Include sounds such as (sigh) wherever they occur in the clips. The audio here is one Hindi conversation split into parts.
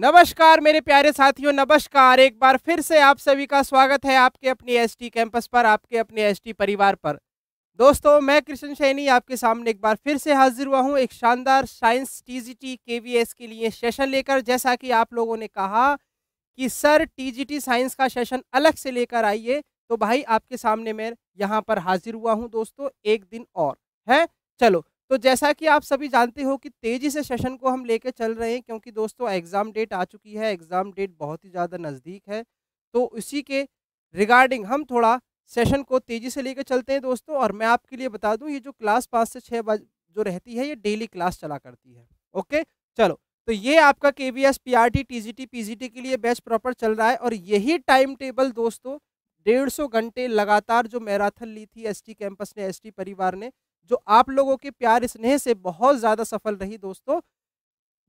नमस्कार मेरे प्यारे साथियों नमस्कार एक बार फिर से आप सभी का स्वागत है आपके अपने एसटी कैंपस पर आपके अपने एसटी परिवार पर दोस्तों मैं कृष्ण सैनी आपके सामने एक बार फिर से हाजिर हुआ हूँ एक शानदार साइंस टीजीटी केवीएस के लिए सेशन लेकर जैसा कि आप लोगों ने कहा कि सर टीजीटी साइंस का सेशन अलग से लेकर आइए तो भाई आपके सामने मैं यहाँ पर हाजिर हुआ हूँ दोस्तों एक दिन और है चलो तो जैसा कि आप सभी जानते हो कि तेज़ी से सेशन को हम लेके चल रहे हैं क्योंकि दोस्तों एग्ज़ाम डेट आ चुकी है एग्ज़ाम डेट बहुत ही ज़्यादा नज़दीक है तो इसी के रिगार्डिंग हम थोड़ा सेशन को तेज़ी से लेके चलते हैं दोस्तों और मैं आपके लिए बता दूं ये जो क्लास पाँच से छः बज जो रहती है ये डेली क्लास चला करती है ओके चलो तो ये आपका K B S P R T T G T P G T के लिए बैच प्रॉपर चल रहा है और यही टाइम टेबल दोस्तों डेढ़ सौ घंटे लगातार जो मैराथन ली थी एस टी कैंपस ने एस टी परिवार ने जो आप लोगों के प्यार स्नेह से बहुत ज़्यादा सफल रही दोस्तों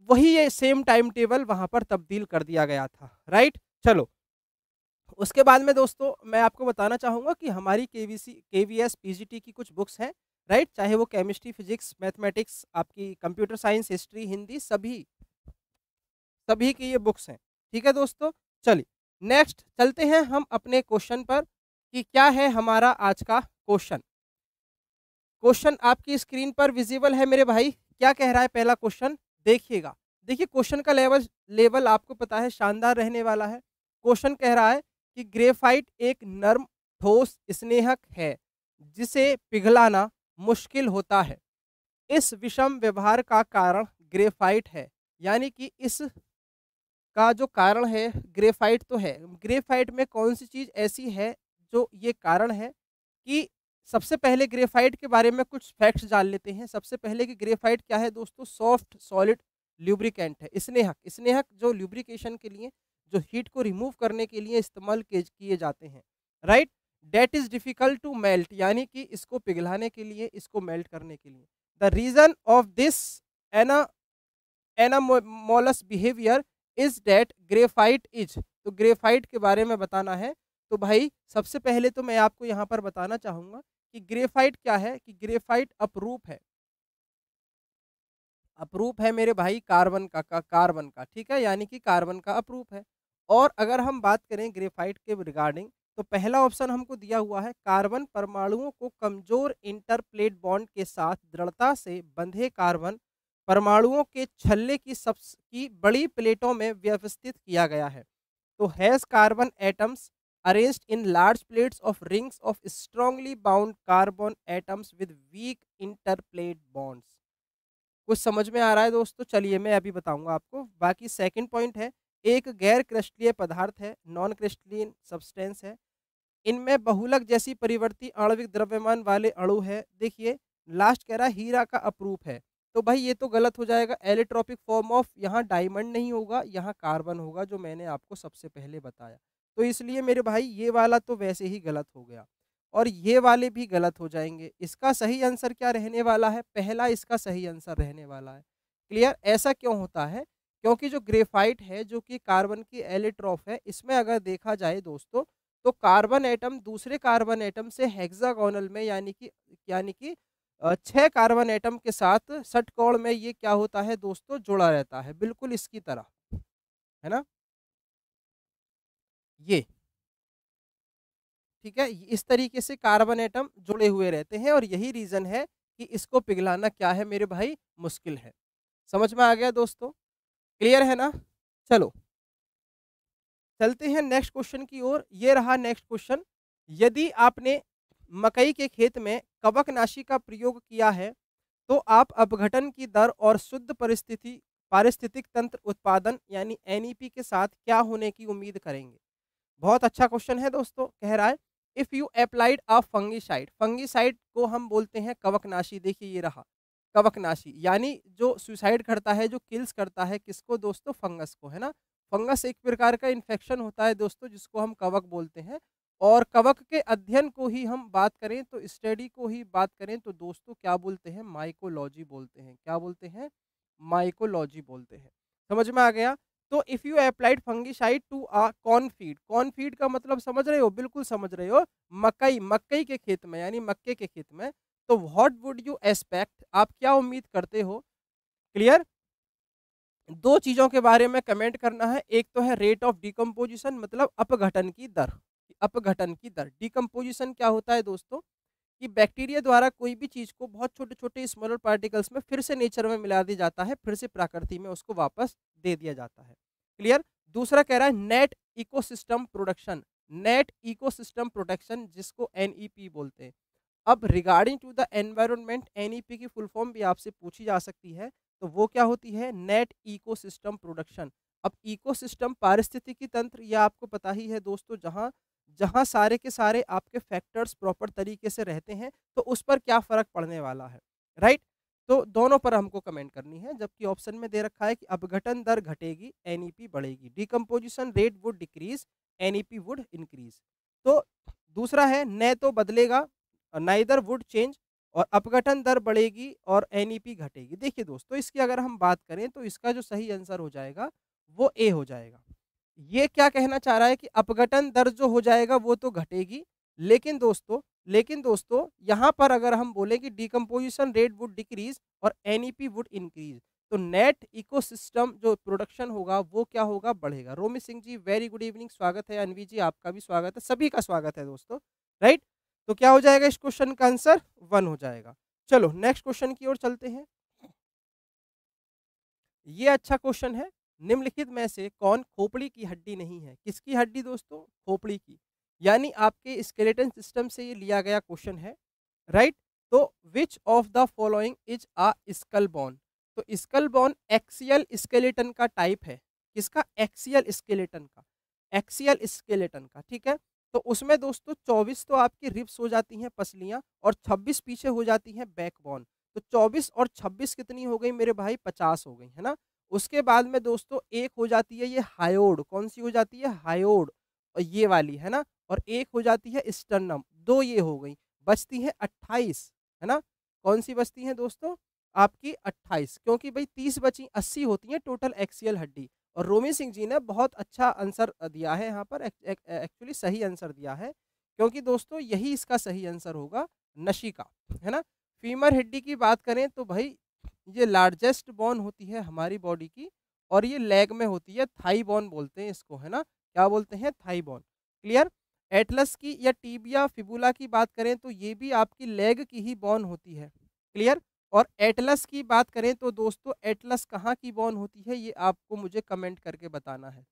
वही ये सेम टाइम टेबल वहाँ पर तब्दील कर दिया गया था राइट चलो उसके बाद में दोस्तों मैं आपको बताना चाहूँगा कि हमारी के V C K V S P G T की कुछ बुक्स हैं राइट चाहे वो केमिस्ट्री फिजिक्स मैथमेटिक्स आपकी कंप्यूटर साइंस हिस्ट्री हिंदी सभी सभी की ये बुक्स हैं ठीक है दोस्तों चलिए नेक्स्ट चलते हैं हम अपने क्वेश्चन पर कि क्या है हमारा आज का क्वेश्चन क्वेश्चन आपकी स्क्रीन पर विजिबल है मेरे भाई क्या कह रहा है पहला क्वेश्चन देखिएगा देखिए क्वेश्चन का लेवल लेवल आपको पता है शानदार रहने वाला है क्वेश्चन कह रहा है कि ग्रेफाइट एक नर्म ठोस स्नेहक है जिसे पिघलाना मुश्किल होता है इस विषम व्यवहार का कारण ग्रेफाइट है यानी कि इस का जो कारण है ग्रेफाइट तो है ग्रेफाइट में कौन सी चीज़ ऐसी है जो ये कारण है कि सबसे पहले ग्रेफाइट के बारे में कुछ फैक्ट्स जान लेते हैं सबसे पहले कि ग्रेफाइट क्या है दोस्तों सॉफ्ट सॉलिड ल्यूब्रिकेंट है स्नेहक स्नेहक जो ल्यूब्रिकेशन के लिए जो हीट को रिमूव करने के लिए इस्तेमाल किए जाते हैं right that is difficult to melt यानी कि इसको पिघलाने के लिए इसको मेल्ट करने के लिए the reason of this ana anomalous behaviour is that graphite is तो ग्रेफाइट के बारे में बताना है तो भाई सबसे पहले तो मैं आपको यहाँ पर बताना चाहूँगा कि ग्रेफाइट क्या है कि ग्रेफाइट अपरूप है अपरूप है मेरे भाई कार्बन का का कार्बन का ठीक है यानी कि कार्बन का अपरूप है और अगर हम बात करें ग्रेफाइट के रिगार्डिंग तो पहला ऑप्शन हमको दिया हुआ है कार्बन परमाणुओं को कमजोर इंटरप्लेट बॉन्ड के साथ दृढ़ता से बंधे कार्बन परमाणुओं के छल्ले की सब की बड़ी प्लेटों में व्यवस्थित किया गया है तो has carbon atoms arranged in large plates of rings of strongly bound carbon atoms with weak interplate bonds कुछ समझ में आ रहा है दोस्तों चलिए मैं अभी बताऊंगा आपको बाकी सेकंड पॉइंट है एक गैर क्रिस्टलीय पदार्थ है नॉन क्रिस्टलीन सब्सटेंस है इनमें बहुलक जैसी परिवर्ती आणविक द्रव्यमान वाले अणु है देखिए लास्ट कह रहा है हीरा का अप्रूप है तो भाई ये तो गलत हो जाएगा एलेट्रॉपिक फॉर्म ऑफ यहाँ डायमंड नहीं होगा यहाँ कार्बन होगा जो मैंने आपको सबसे पहले बताया तो इसलिए मेरे भाई ये वाला तो वैसे ही गलत हो गया और ये वाले भी गलत हो जाएंगे इसका सही आंसर क्या रहने वाला है पहला इसका सही आंसर रहने वाला है क्लियर ऐसा क्यों होता है क्योंकि जो ग्रेफाइट है जो कि कार्बन की एलिट्रॉफ है इसमें अगर देखा जाए दोस्तों तो कार्बन एटम दूसरे कार्बन एटम से हेक्सागोनल में यानी कि यानी कि छः कार्बन एटम के साथ सटकोण में ये क्या होता है दोस्तों जुड़ा रहता है बिल्कुल इसकी तरह है ना ये ठीक है इस तरीके से कार्बन एटम जुड़े हुए रहते हैं और यही रीज़न है कि इसको पिघलाना क्या है मेरे भाई मुश्किल है समझ में आ गया दोस्तों क्लियर है ना चलो चलते हैं नेक्स्ट क्वेश्चन की ओर ये रहा नेक्स्ट क्वेश्चन यदि आपने मकई के खेत में कवकनाशी का प्रयोग किया है तो आप अपघटन की दर और शुद्ध परिस्थिति पारिस्थितिक तंत्र उत्पादन यानी एनईपी के साथ क्या होने की उम्मीद करेंगे बहुत अच्छा क्वेश्चन है दोस्तों कह रहा है if you applied a fungicide fungicide को हम बोलते हैं कवकनाशी देखिए ये रहा कवकनाशी यानी जो सुसाइड करता है जो किल्स करता है किसको दोस्तों फंगस को है ना फंगस एक प्रकार का इन्फेक्शन होता है दोस्तों जिसको हम कवक बोलते हैं और कवक के अध्ययन को ही हम बात करें तो स्टडी को ही बात करें तो दोस्तों क्या बोलते हैं माइकोलॉजी बोलते हैं क्या बोलते हैं माइकोलॉजी बोलते हैं समझ में आ गया तो if you applied fungicide to uh corn feed corn feed का मतलब समझ रहे हो बिल्कुल समझ रहे हो मकई मकई के खेत में यानी मक्के के खेत में तो व्हाट वुड यू एक्सपेक्ट आप क्या उम्मीद करते हो क्लियर दो चीज़ों के बारे में कमेंट करना है एक तो है रेट ऑफ डिकम्पोजिशन मतलब अपघटन की दर अपघटन की दर डिकम्पोजिशन क्या होता है दोस्तों कि बैक्टीरिया द्वारा कोई भी चीज़ को बहुत छोटे छोटे स्मॉलर पार्टिकल्स में फिर से नेचर में मिला दिया जाता है फिर से प्रकृति में उसको वापस दे दिया जाता है क्लियर दूसरा कह रहा है net ecosystem production net ecosystem protection जिसको एनईपी e बोलते हैं अब regarding to the environment NEP e की फुल फॉर्म भी आपसे पूछी जा सकती है तो वो क्या होती है नेट इकोसिस्टम प्रोडक्शन अब इकोसिस्टम पारिस्थितिकी तंत्र यह आपको पता ही है दोस्तों जहाँ जहाँ सारे के सारे आपके फैक्टर्स प्रॉपर तरीके से रहते हैं तो उस पर क्या फ़र्क पड़ने वाला है राइट तो दोनों पर हमको कमेंट करनी है जबकि ऑप्शन में दे रखा है कि अपघटन दर घटेगी एन e बढ़ेगी decomposition rate would decrease N would increase तो दूसरा है न तो बदलेगा नाइदर वुड चेंज और अपघटन दर बढ़ेगी और एन e घटेगी देखिए दोस्तों इसकी अगर हम बात करें तो इसका जो सही आंसर हो जाएगा वो ए हो जाएगा ये क्या कहना चाह रहा है कि अपघटन दर जो हो जाएगा वो तो घटेगी लेकिन दोस्तों लेकिन दोस्तों यहाँ पर अगर हम बोलें कि डिकम्पोजिशन रेट वुड डिक्रीज और एन वुड इंक्रीज तो नेट इकोसिस्टम जो प्रोडक्शन होगा वो क्या होगा बढ़ेगा Romi Singh ji very good evening स्वागत है अनवी जी आपका भी स्वागत है सभी का स्वागत है दोस्तों राइट तो क्या हो जाएगा इस क्वेश्चन का आंसर वन हो जाएगा चलो नेक्स्ट क्वेश्चन की ओर चलते हैं ये अच्छा क्वेश्चन है निम्नलिखित में से कौन खोपड़ी की हड्डी नहीं है किसकी हड्डी दोस्तों खोपड़ी की यानी आपके स्केलेटन सिस्टम से ये लिया गया क्वेश्चन है राइट तो which of the following is a skull bone तो स्कल बॉन एक्सियल स्केलेटन का टाइप है किसका एक्सियल स्केलेटन का एक्सियल स्केलेटन का ठीक है तो उसमें दोस्तों चौबीस तो आपकी रिप्स हो जाती हैं पसलियाँ और छब्बीस पीछे हो जाती हैं बॉन तो चौबीस और छब्बीस कितनी हो गई मेरे भाई पचास हो गई है ना उसके बाद में दोस्तों एक हो जाती है ये हायोड कौन सी हो जाती है हायोड और ये वाली है ना और एक हो जाती है स्टर्नम दो ये हो गई बचती है अट्ठाईस है ना कौन सी बचती है दोस्तों आपकी अट्ठाईस क्योंकि भाई तीस बची अस्सी होती है टोटल एक्सियल हड्डी और रोमी सिंह जी ने बहुत अच्छा आंसर दिया है यहाँ पर एक्चुअली सही आंसर दिया है क्योंकि दोस्तों यही इसका सही आंसर होगा नशी का है ना फीमर हड्डी की बात करें तो भाई ये लार्जेस्ट बोन होती है हमारी बॉडी की और ये लेग में होती है थाई बोन बोलते हैं इसको है ना क्या बोलते हैं थाई बोन क्लियर एटलस की या टीबिया फिबुला की बात करें तो ये भी आपकी लेग की ही बॉन होती है क्लियर और एटलस की बात करें तो दोस्तों एटलस कहाँ की बॉन होती है ये आपको मुझे कमेंट करके बताना है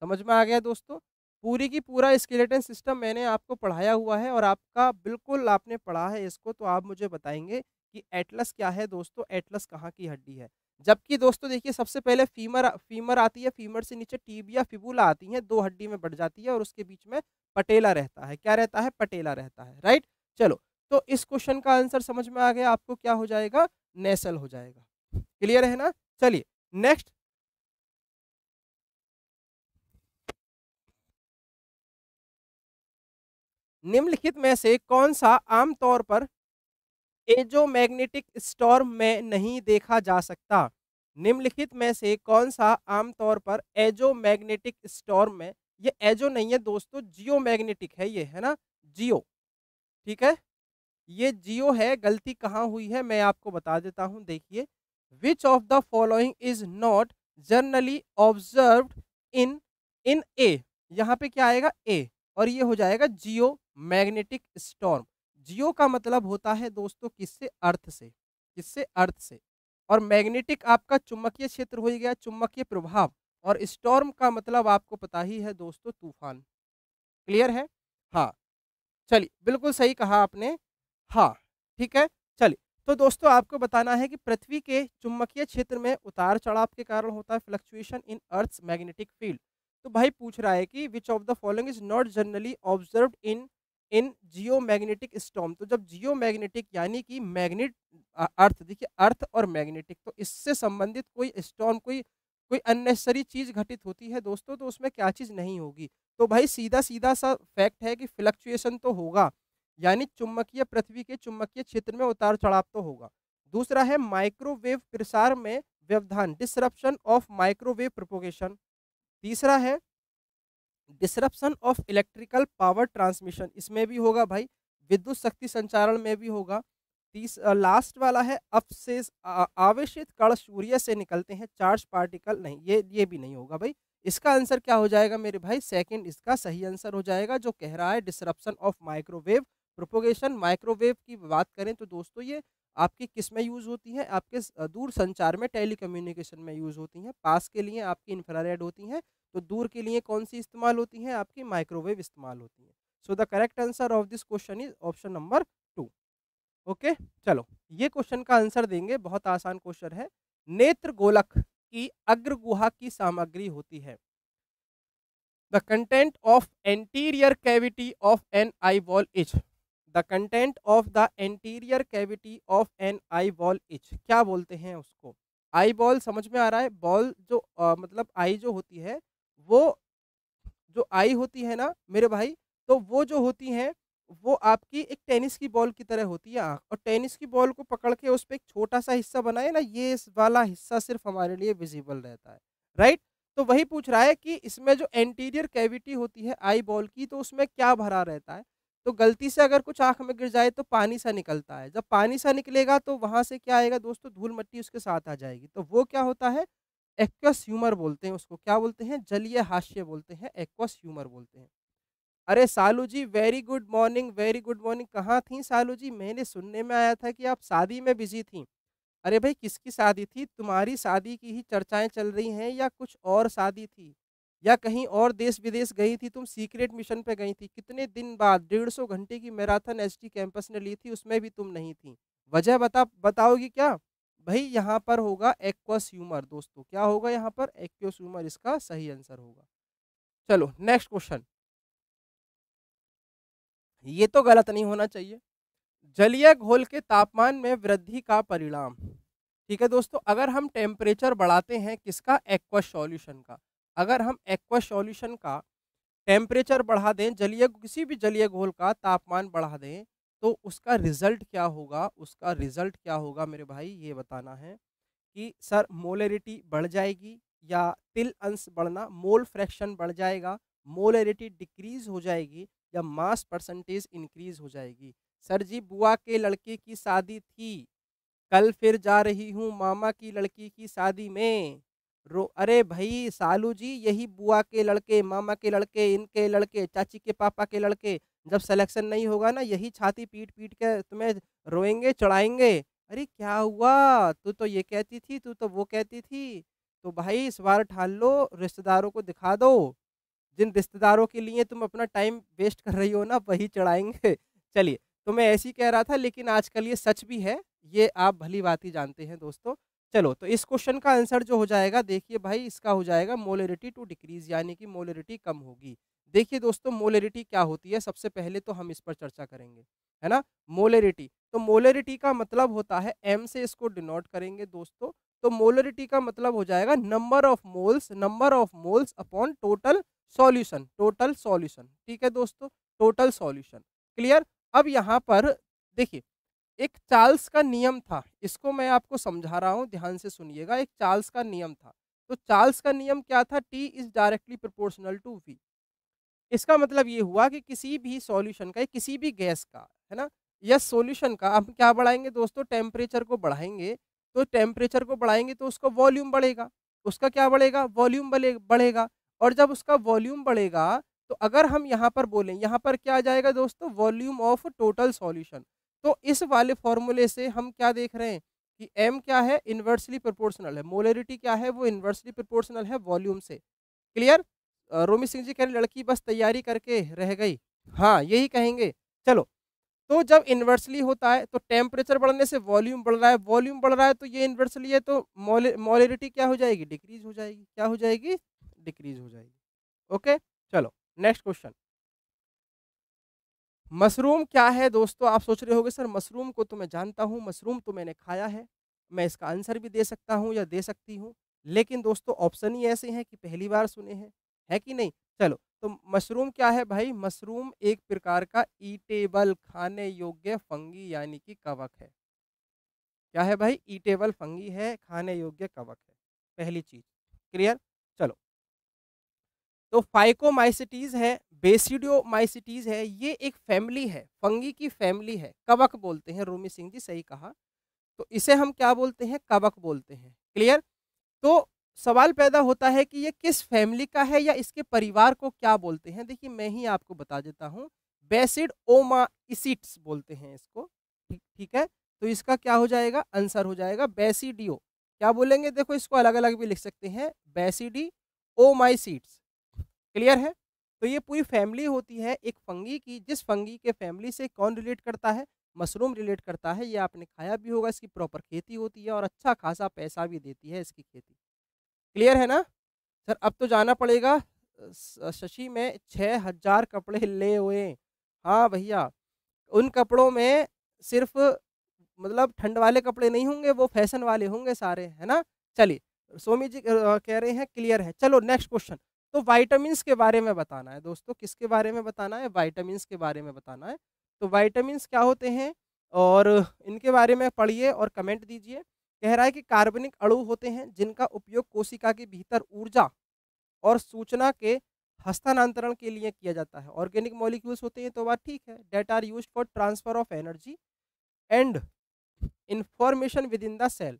समझ में आ गया दोस्तों पूरी की पूरा स्केलेटन सिस्टम मैंने आपको पढ़ाया हुआ है और आपका बिल्कुल आपने पढ़ा है इसको तो आप मुझे बताएंगे कि एटलस क्या है दोस्तों एटलस कहाँ की हड्डी है जबकि दोस्तों देखिए सबसे पहले फीमर फीमर आती है फीमर से नीचे टीबिया फिबूला आती है दो हड्डी में बढ़ जाती है और उसके बीच में पटेला रहता है क्या रहता है पटेला रहता है राइट चलो तो इस क्वेश्चन का आंसर समझ में आ गया आपको क्या हो जाएगा नेसल हो जाएगा क्लियर है ना चलिए नेक्स्ट निम्नलिखित में से कौन सा आमतौर पर एजो मैग्नेटिक स्टॉर्म में नहीं देखा जा सकता निम्नलिखित में से कौन सा आमतौर पर एजो मैग्नेटिक स्टॉर्म में ये एजो नहीं है दोस्तों जियो मैग्नेटिक है ये है ना जियो ठीक है ये जियो है गलती कहाँ हुई है मैं आपको बता देता हूँ देखिए which of the following is not generally observe in in a यहाँ पे क्या आएगा ए और ये हो जाएगा जियो मैग्नेटिक स्टॉर्म जियो का मतलब होता है दोस्तों किससे अर्थ से किससे अर्थ से और मैग्नेटिक आपका चुम्बकीय क्षेत्र हो गया चुम्बकीय प्रभाव और स्टॉर्म का मतलब आपको पता ही है दोस्तों तूफान क्लियर है हाँ चलिए बिल्कुल सही कहा आपने हाँ ठीक है चलिए तो दोस्तों आपको बताना है कि पृथ्वी के चुम्बकीय क्षेत्र में उतार चढ़ाव के कारण होता है fluctuation in earth magnetic field तो भाई पूछ रहा है कि which of the following is not generally observe in in geo magnetic storm तो जब जियो मैग्नेटिक यानी कि मैग्नेट अर्थ देखिए अर्थ और मैग्नेटिक तो इससे संबंधित कोई स्टॉम कोई कोई अननेसरी चीज़ घटित होती है दोस्तों तो उसमें क्या चीज़ नहीं होगी तो भाई सीधा सीधा सा फैक्ट है कि फ्लक्चुएशन तो होगा यानी चुम्बकीय पृथ्वी के चुम्बकीय क्षेत्र में उतार चढ़ाव तो होगा दूसरा है माइक्रोवेव प्रसार में व्यवधान डिसरप्शन ऑफ माइक्रोवेव प्रोपोगेशन तीसरा है disruption of electrical power transmission इसमें भी होगा भाई विद्युत शक्ति संचारण में भी होगा तीस लास्ट वाला है अपसेज आवेशित कण सूर्य से निकलते हैं चार्ज पार्टिकल नहीं ये ये भी नहीं होगा भाई इसका आंसर क्या हो जाएगा मेरे भाई सेकंड इसका सही आंसर हो जाएगा जो कह रहा है disruption of microwave propagation microwave की बात करें तो दोस्तों ये आपकी किस में यूज़ होती है आपके दूर संचार में टेली में यूज़ होती हैं पास के लिए आपकी इंफ्रारेड होती हैं तो दूर के लिए कौन सी इस्तेमाल होती है आपकी माइक्रोवेव इस्तेमाल होती है so the correct answer of this question is option number two okay चलो ये क्वेश्चन का आंसर देंगे बहुत आसान क्वेश्चन है नेत्र गोलक की अग्रगुहा की सामग्री होती है the content of anterior cavity of an eyeball is the content of the anterior cavity of an eyeball is क्या बोलते हैं उसको आई बॉल समझ में आ रहा है बॉल जो आ, मतलब आई जो होती है वो जो आई होती है ना मेरे भाई तो वो जो होती हैं वो आपकी एक टेनिस की बॉल की तरह होती है आँख और टेनिस की बॉल को पकड़ के उस पर एक छोटा सा हिस्सा बनाए ना ये इस वाला हिस्सा सिर्फ हमारे लिए विजिबल रहता है राइट तो वही पूछ रहा है कि इसमें जो एंटीरियर कैविटी होती है आई बॉल की तो उसमें क्या भरा रहता है तो गलती से अगर कुछ आँख में गिर जाए तो पानी सा निकलता है जब पानी सा निकलेगा तो वहाँ से क्या आएगा दोस्तों धूल मट्टी उसके साथ आ जाएगी तो वो क्या होता है एक्वस ह्यूमर बोलते हैं उसको क्या बोलते हैं जलीय हास्य बोलते हैं एक्वस ह्यूमर बोलते हैं अरे Salu ji very good morning very good morning कहाँ थी सालू जी मैंने सुनने में आया था कि आप शादी में बिजी थी अरे भाई किसकी शादी थी तुम्हारी शादी की ही चर्चाएं चल रही हैं या कुछ और शादी थी या कहीं और देश विदेश गई थी तुम सीक्रेट मिशन पे गई थी कितने दिन बाद डेढ़ सौ घंटे की मैराथन एसटी कैंपस ने ली थी उसमें भी तुम नहीं थी वजह बता बताओगी क्या भाई यहाँ पर होगा एक्वास्यूमर दोस्तों क्या होगा यहाँ पर ह्यूमर इसका सही आंसर होगा चलो नेक्स्ट क्वेश्चन ये तो गलत नहीं होना चाहिए जलीय घोल के तापमान में वृद्धि का परिणाम ठीक है दोस्तों अगर हम टेम्परेचर बढ़ाते हैं किसका एक्वस सॉल्यूशन का अगर हम एक्वस सॉल्यूशन का टेम्परेचर बढ़ा दें जलीय किसी भी जलीय घोल का तापमान बढ़ा दें तो उसका रिज़ल्ट क्या होगा उसका रिज़ल्ट क्या होगा मेरे भाई ये बताना है कि सर मोलरिटी बढ़ जाएगी या तिल अंश बढ़ना मोल फ्रैक्शन बढ़ जाएगा मोलरिटी डिक्रीज हो जाएगी या मास परसेंटेज इंक्रीज हो जाएगी सर जी बुआ के लड़के की शादी थी कल फिर जा रही हूँ मामा की लड़की की शादी में रो अरे भाई सालू जी यही बुआ के लड़के मामा के लड़के इनके लड़के चाची के पापा के लड़के जब सिलेक्शन नहीं होगा ना यही छाती पीट पीट के तुम्हें रोएंगे चढ़ाएंगे अरे क्या हुआ तू तो ये कहती थी तू तो वो कहती थी तो भाई इस बार ठान लो रिश्तेदारों को दिखा दो जिन रिश्तेदारों के लिए तुम अपना टाइम वेस्ट कर रही हो ना वही चढ़ाएंगे (laughs) चलिए तो मैं ऐसे ही कह रहा था लेकिन आजकल ये सच भी है ये आप भली बात ही जानते हैं दोस्तों चलो तो इस क्वेश्चन का आंसर जो हो जाएगा देखिए भाई इसका हो जाएगा मोलरिटी टू डिक्रीज यानी कि मोलरिटी कम होगी देखिए दोस्तों मोलरिटी क्या होती है सबसे पहले तो हम इस पर चर्चा करेंगे है ना मोलेरिटी तो मोलरिटी का मतलब होता है एम से इसको डिनोट करेंगे दोस्तों तो मोलरिटी का मतलब हो जाएगा number of moles number of moles upon total solution total solution ठीक है दोस्तों टोटल सॉल्यूशन क्लियर अब यहाँ पर देखिए एक चार्ल्स का नियम था इसको मैं आपको समझा रहा हूँ ध्यान से सुनिएगा एक चार्ल्स का नियम था तो चार्ल्स का नियम क्या था T is directly proportional to V इसका मतलब ये हुआ कि किसी भी सॉल्यूशन का किसी भी गैस का है ना या सॉल्यूशन का हम क्या बढ़ाएंगे दोस्तों टेम्परेचर को बढ़ाएंगे तो टेम्परेचर को बढ़ाएंगे तो उसका वॉल्यूम बढ़ेगा उसका क्या बढ़ेगा वॉल्यूम बढ़ेगा और जब उसका वॉल्यूम बढ़ेगा तो अगर हम यहाँ पर बोलें यहाँ पर क्या आ जाएगा दोस्तों वॉल्यूम ऑफ टोटल सॉल्यूशन तो इस वाले फॉर्मूले से हम क्या देख रहे हैं कि m क्या है इन्वर्सली प्रोपोर्शनल है मोलरिटी क्या है वो इन्वर्सली प्रोपोर्शनल है वॉल्यूम से क्लियर रोमी सिंह जी कह रहे लड़की बस तैयारी करके रह गई हाँ यही कहेंगे चलो तो जब इन्वर्सली होता है तो टेम्परेचर बढ़ने से वॉल्यूम बढ़ रहा है वॉल्यूम बढ़ रहा है तो ये इन्वर्सली है तो मॉलिटी क्या हो जाएगी डिक्रीज हो जाएगी क्या हो जाएगी डिक्रीज हो जाएगी ओके चलो नेक्स्ट क्वेश्चन मशरूम क्या है दोस्तों आप सोच रहे होगे सर मशरूम को तो मैं जानता हूँ मशरूम तो मैंने खाया है मैं इसका आंसर भी दे सकता हूँ या दे सकती हूँ लेकिन दोस्तों ऑप्शन ही ऐसे हैं कि पहली बार सुने हैं है कि नहीं चलो तो मशरूम क्या है भाई मशरूम एक प्रकार का ईटेबल खाने योग्य फंगी यानी कि कवक है क्या है भाई ईटेबल फंगी है खाने योग्य कवक है पहली चीज क्लियर चलो तो फाइकोमाइसिटीज है बेसिडियोमाइसिटीज है ये एक फैमिली है फंगी की फैमिली है कवक बोलते हैं रूमी सिंह जी सही कहा तो इसे हम क्या बोलते हैं कवक बोलते हैं क्लियर तो सवाल पैदा होता है कि ये किस फैमिली का है या इसके परिवार को क्या बोलते हैं देखिए मैं ही आपको बता देता हूँ बेसिड ओमा इसिट्स बोलते हैं इसको ठीक ठीक है तो इसका क्या हो जाएगा आंसर हो जाएगा बेसिडियो क्या बोलेंगे देखो इसको अलग अलग भी लिख सकते हैं बेसिडी ओमाइसिट्स क्लियर है तो ये पूरी फैमिली होती है एक फंगी की जिस फंगी के फैमिली से कौन रिलेट करता है मशरूम रिलेट करता है ये आपने खाया भी होगा इसकी प्रॉपर खेती होती है और अच्छा खासा पैसा भी देती है इसकी खेती क्लियर है ना सर अब तो जाना पड़ेगा शशि में छः हजार कपड़े ले हुए हाँ भैया उन कपड़ों में सिर्फ मतलब ठंड वाले कपड़े नहीं होंगे वो फैशन वाले होंगे सारे है ना चलिए सोमी जी कह रहे हैं क्लियर है चलो नेक्स्ट क्वेश्चन तो वाइटामिन के बारे में बताना है दोस्तों किसके बारे में बताना है वाइटामिन के बारे में बताना है तो वाइटामिन क्या होते हैं और इनके बारे में पढ़िए और कमेंट दीजिए कह रहा है कि कार्बनिक अणु होते हैं जिनका उपयोग कोशिका के भीतर ऊर्जा और सूचना के हस्तांतरण के लिए किया जाता है ऑर्गेनिक मॉलिक्यूल्स होते हैं तो बात ठीक है that are use for transfer of energy and information within the cell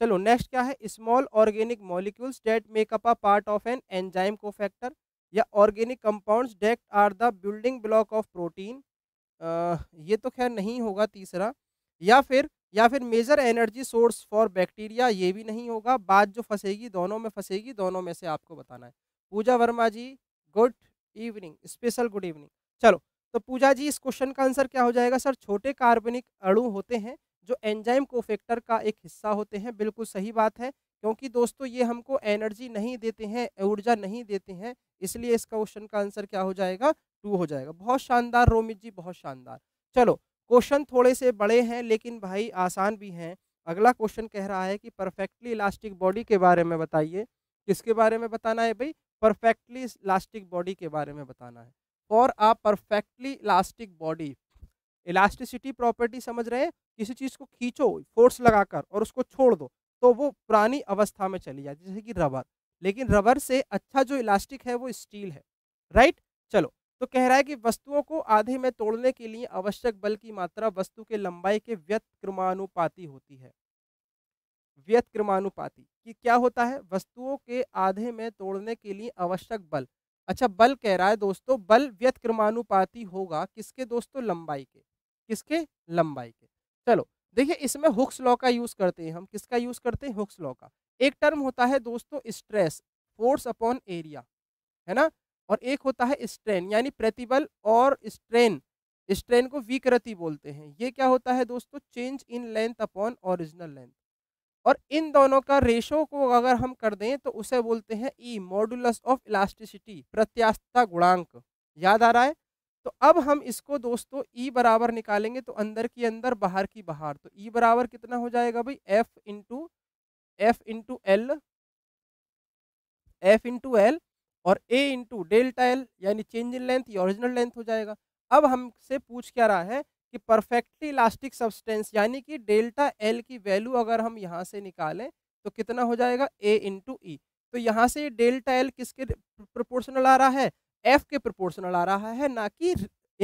चलो नेक्स्ट क्या है small organic molecules that make up a part of an enzyme cofactor या organic compounds that are the building block of protein ये तो खैर नहीं होगा तीसरा या फिर या फिर major energy source for bacteria ये भी नहीं होगा बात जो फंसेगी दोनों में फंसेगी दोनों में से आपको बताना है Pooja Verma ji good evening special good evening चलो तो पूजा जी इस क्वेश्चन का आंसर क्या हो जाएगा सर छोटे कार्बनिक अणु होते हैं जो एंजाइम कोफेक्टर का एक हिस्सा होते हैं बिल्कुल सही बात है क्योंकि दोस्तों ये हमको एनर्जी नहीं देते हैं ऊर्जा नहीं देते हैं इसलिए इस क्वेश्चन का आंसर क्या हो जाएगा टू हो जाएगा बहुत शानदार रोमित जी बहुत शानदार चलो क्वेश्चन थोड़े से बड़े हैं लेकिन भाई आसान भी हैं अगला क्वेश्चन कह रहा है कि परफेक्टली इलास्टिक बॉडी के बारे में बताइए किसके बारे में बताना है भाई परफेक्टली इलास्टिक बॉडी के बारे में बताना है और आप perfectly elastic body elasticity property समझ रहे हैं किसी चीज़ को खींचो फोर्स लगाकर और उसको छोड़ दो तो वो पुरानी अवस्था में चली जाती जैसे कि रबर लेकिन रबर से अच्छा जो इलास्टिक है वो स्टील है राइट चलो तो कह रहा है कि वस्तुओं को आधे में तोड़ने के लिए आवश्यक बल की मात्रा वस्तु के लंबाई के व्यत क्रमानुपाती होती है व्यत क्रमानुपाती कि क्या होता है वस्तुओं के आधे में तोड़ने के लिए आवश्यक बल अच्छा बल कह रहा है दोस्तों बल व्यत क्रमानुपाती होगा किसके दोस्तों लंबाई के किसके लंबाई के चलो देखिए इसमें हुक्स लॉ का यूज करते हैं हम किसका यूज करते हैं हुक्स लॉ का एक टर्म होता है दोस्तों स्ट्रेस फोर्स अपॉन एरिया है ना और एक होता है स्ट्रेन यानी प्रतिबल और स्ट्रेन स्ट्रेन को विकृति बोलते हैं ये क्या होता है दोस्तों change in length upon original length और इन दोनों का रेशो को अगर हम कर दें तो उसे बोलते हैं ई मॉडुलस ऑफ इलास्टिसिटी प्रत्यास्थता गुणांक याद आ रहा है तो अब हम इसको दोस्तों ई बराबर निकालेंगे तो अंदर की अंदर बाहर की बाहर तो ई बराबर कितना हो जाएगा भाई F into F into L F into L और ए इंटू डेल्टा एल यानी चेंज इन लेंथ या ओरिजिनल लेंथ हो जाएगा अब हमसे पूछ क्या रहा है कि परफेक्टली इलास्टिक सब्सटेंस यानी कि डेल्टा एल की वैल्यू अगर हम यहाँ से निकालें तो कितना हो जाएगा ए इंटू ई तो यहाँ से डेल्टा एल किसके प्रोपोर्शनल आ रहा है एफ के प्रोपोर्शनल आ रहा है ना कि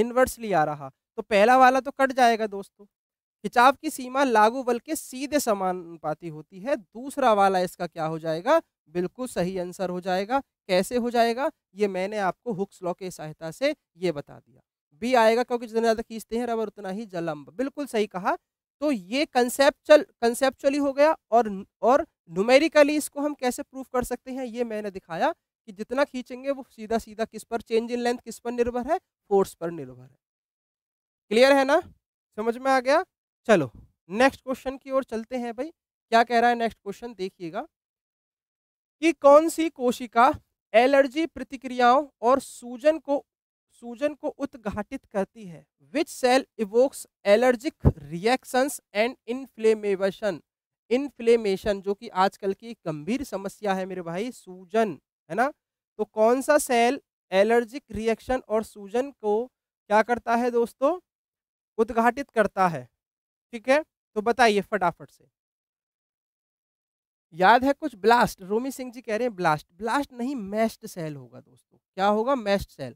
इन्वर्सली आ रहा तो पहला वाला तो कट जाएगा दोस्तों खिंचाव की सीमा लागू बल के सीधे समानुपाती होती है दूसरा वाला इसका क्या हो जाएगा बिल्कुल सही आंसर हो जाएगा कैसे हो जाएगा ये मैंने आपको हुक्स लॉ के सहायता से ये बता दिया बी आएगा क्योंकि जितना ज़्यादा खींचते हैं रबर उतना ही जलम्ब बिल्कुल सही कहा तो ये कंसेप्चुअल कंसेप्चुअली हो गया और और नुमेरिकली इसको हम कैसे प्रूफ कर सकते हैं ये मैंने दिखाया कि जितना खींचेंगे वो सीधा सीधा किस पर चेंज इन लेंथ किस पर निर्भर है फोर्स पर निर्भर है क्लियर है ना समझ में आ गया चलो नेक्स्ट क्वेश्चन की ओर चलते हैं भाई क्या कह रहा है नेक्स्ट क्वेश्चन देखिएगा कि कौन सी कोशिका एलर्जी प्रतिक्रियाओं और सूजन को सूजन को उत्घाटित करती है which cell evokes allergic reactions and inflammation inflammation जो कि आजकल की गंभीर समस्या है मेरे भाई सूजन है ना तो कौन सा सेल एलर्जिक रिएक्शन और सूजन को क्या करता है दोस्तों उद्घाटित करता है ठीक है तो बताइए फटाफट से याद है कुछ ब्लास्ट रोमी सिंह जी कह रहे हैं ब्लास्ट ब्लास्ट नहीं मैस्ट सेल होगा दोस्तों क्या होगा मैस्ट सेल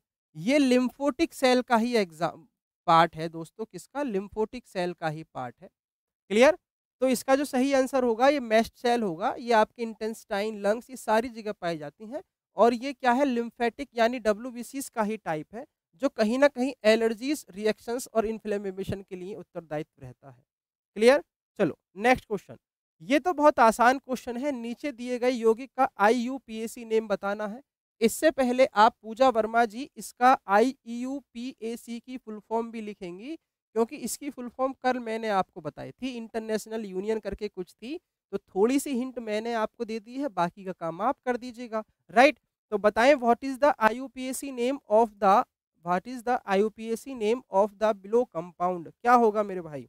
ये लिम्फोटिक सेल का ही एग्जाम पार्ट है दोस्तों किसका लिम्फोटिक सेल का ही पार्ट है क्लियर तो इसका जो सही आंसर होगा ये मैस्ट सेल होगा ये आपके इंटेस्टाइन लंग्स ये सारी जगह पाई जाती हैं और ये क्या है लिम्फेटिक यानी डब्ल्यू का ही टाइप है जो कहीं ना कहीं एलर्जीज रिएक्शंस और इन्फ्लेमेशन के लिए उत्तरदायित्व रहता है क्लियर चलो नेक्स्ट क्वेश्चन ये तो बहुत आसान क्वेश्चन है नीचे दिए गए योगिक का I U P A C name बताना है इससे पहले आप पूजा वर्मा जी इसका आई यू पी ए सी की फुल फॉर्म भी लिखेंगी क्योंकि इसकी फुल फॉर्म कल मैंने आपको बताई थी इंटरनेशनल यूनियन करके कुछ थी तो थोड़ी सी हिंट मैंने आपको दे दी है बाकी का काम आप कर दीजिएगा राइट तो बताएं what is the I U P A C name of the what is the I U P A C name of the below compound क्या होगा मेरे भाई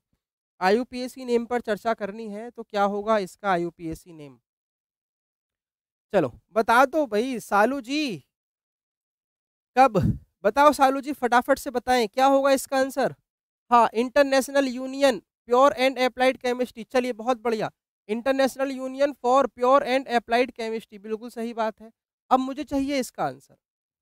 आईयूपीएसी नेम पर चर्चा करनी है तो क्या होगा इसका आईयूपीएसी नेम चलो बता दो भाई सालू जी कब बताओ सालू जी फटाफट से बताएं क्या होगा इसका आंसर हाँ International Union Pure and Applied Chemistry चलिए बहुत बढ़िया International Union for Pure and Applied Chemistry बिल्कुल सही बात है अब मुझे चाहिए इसका आंसर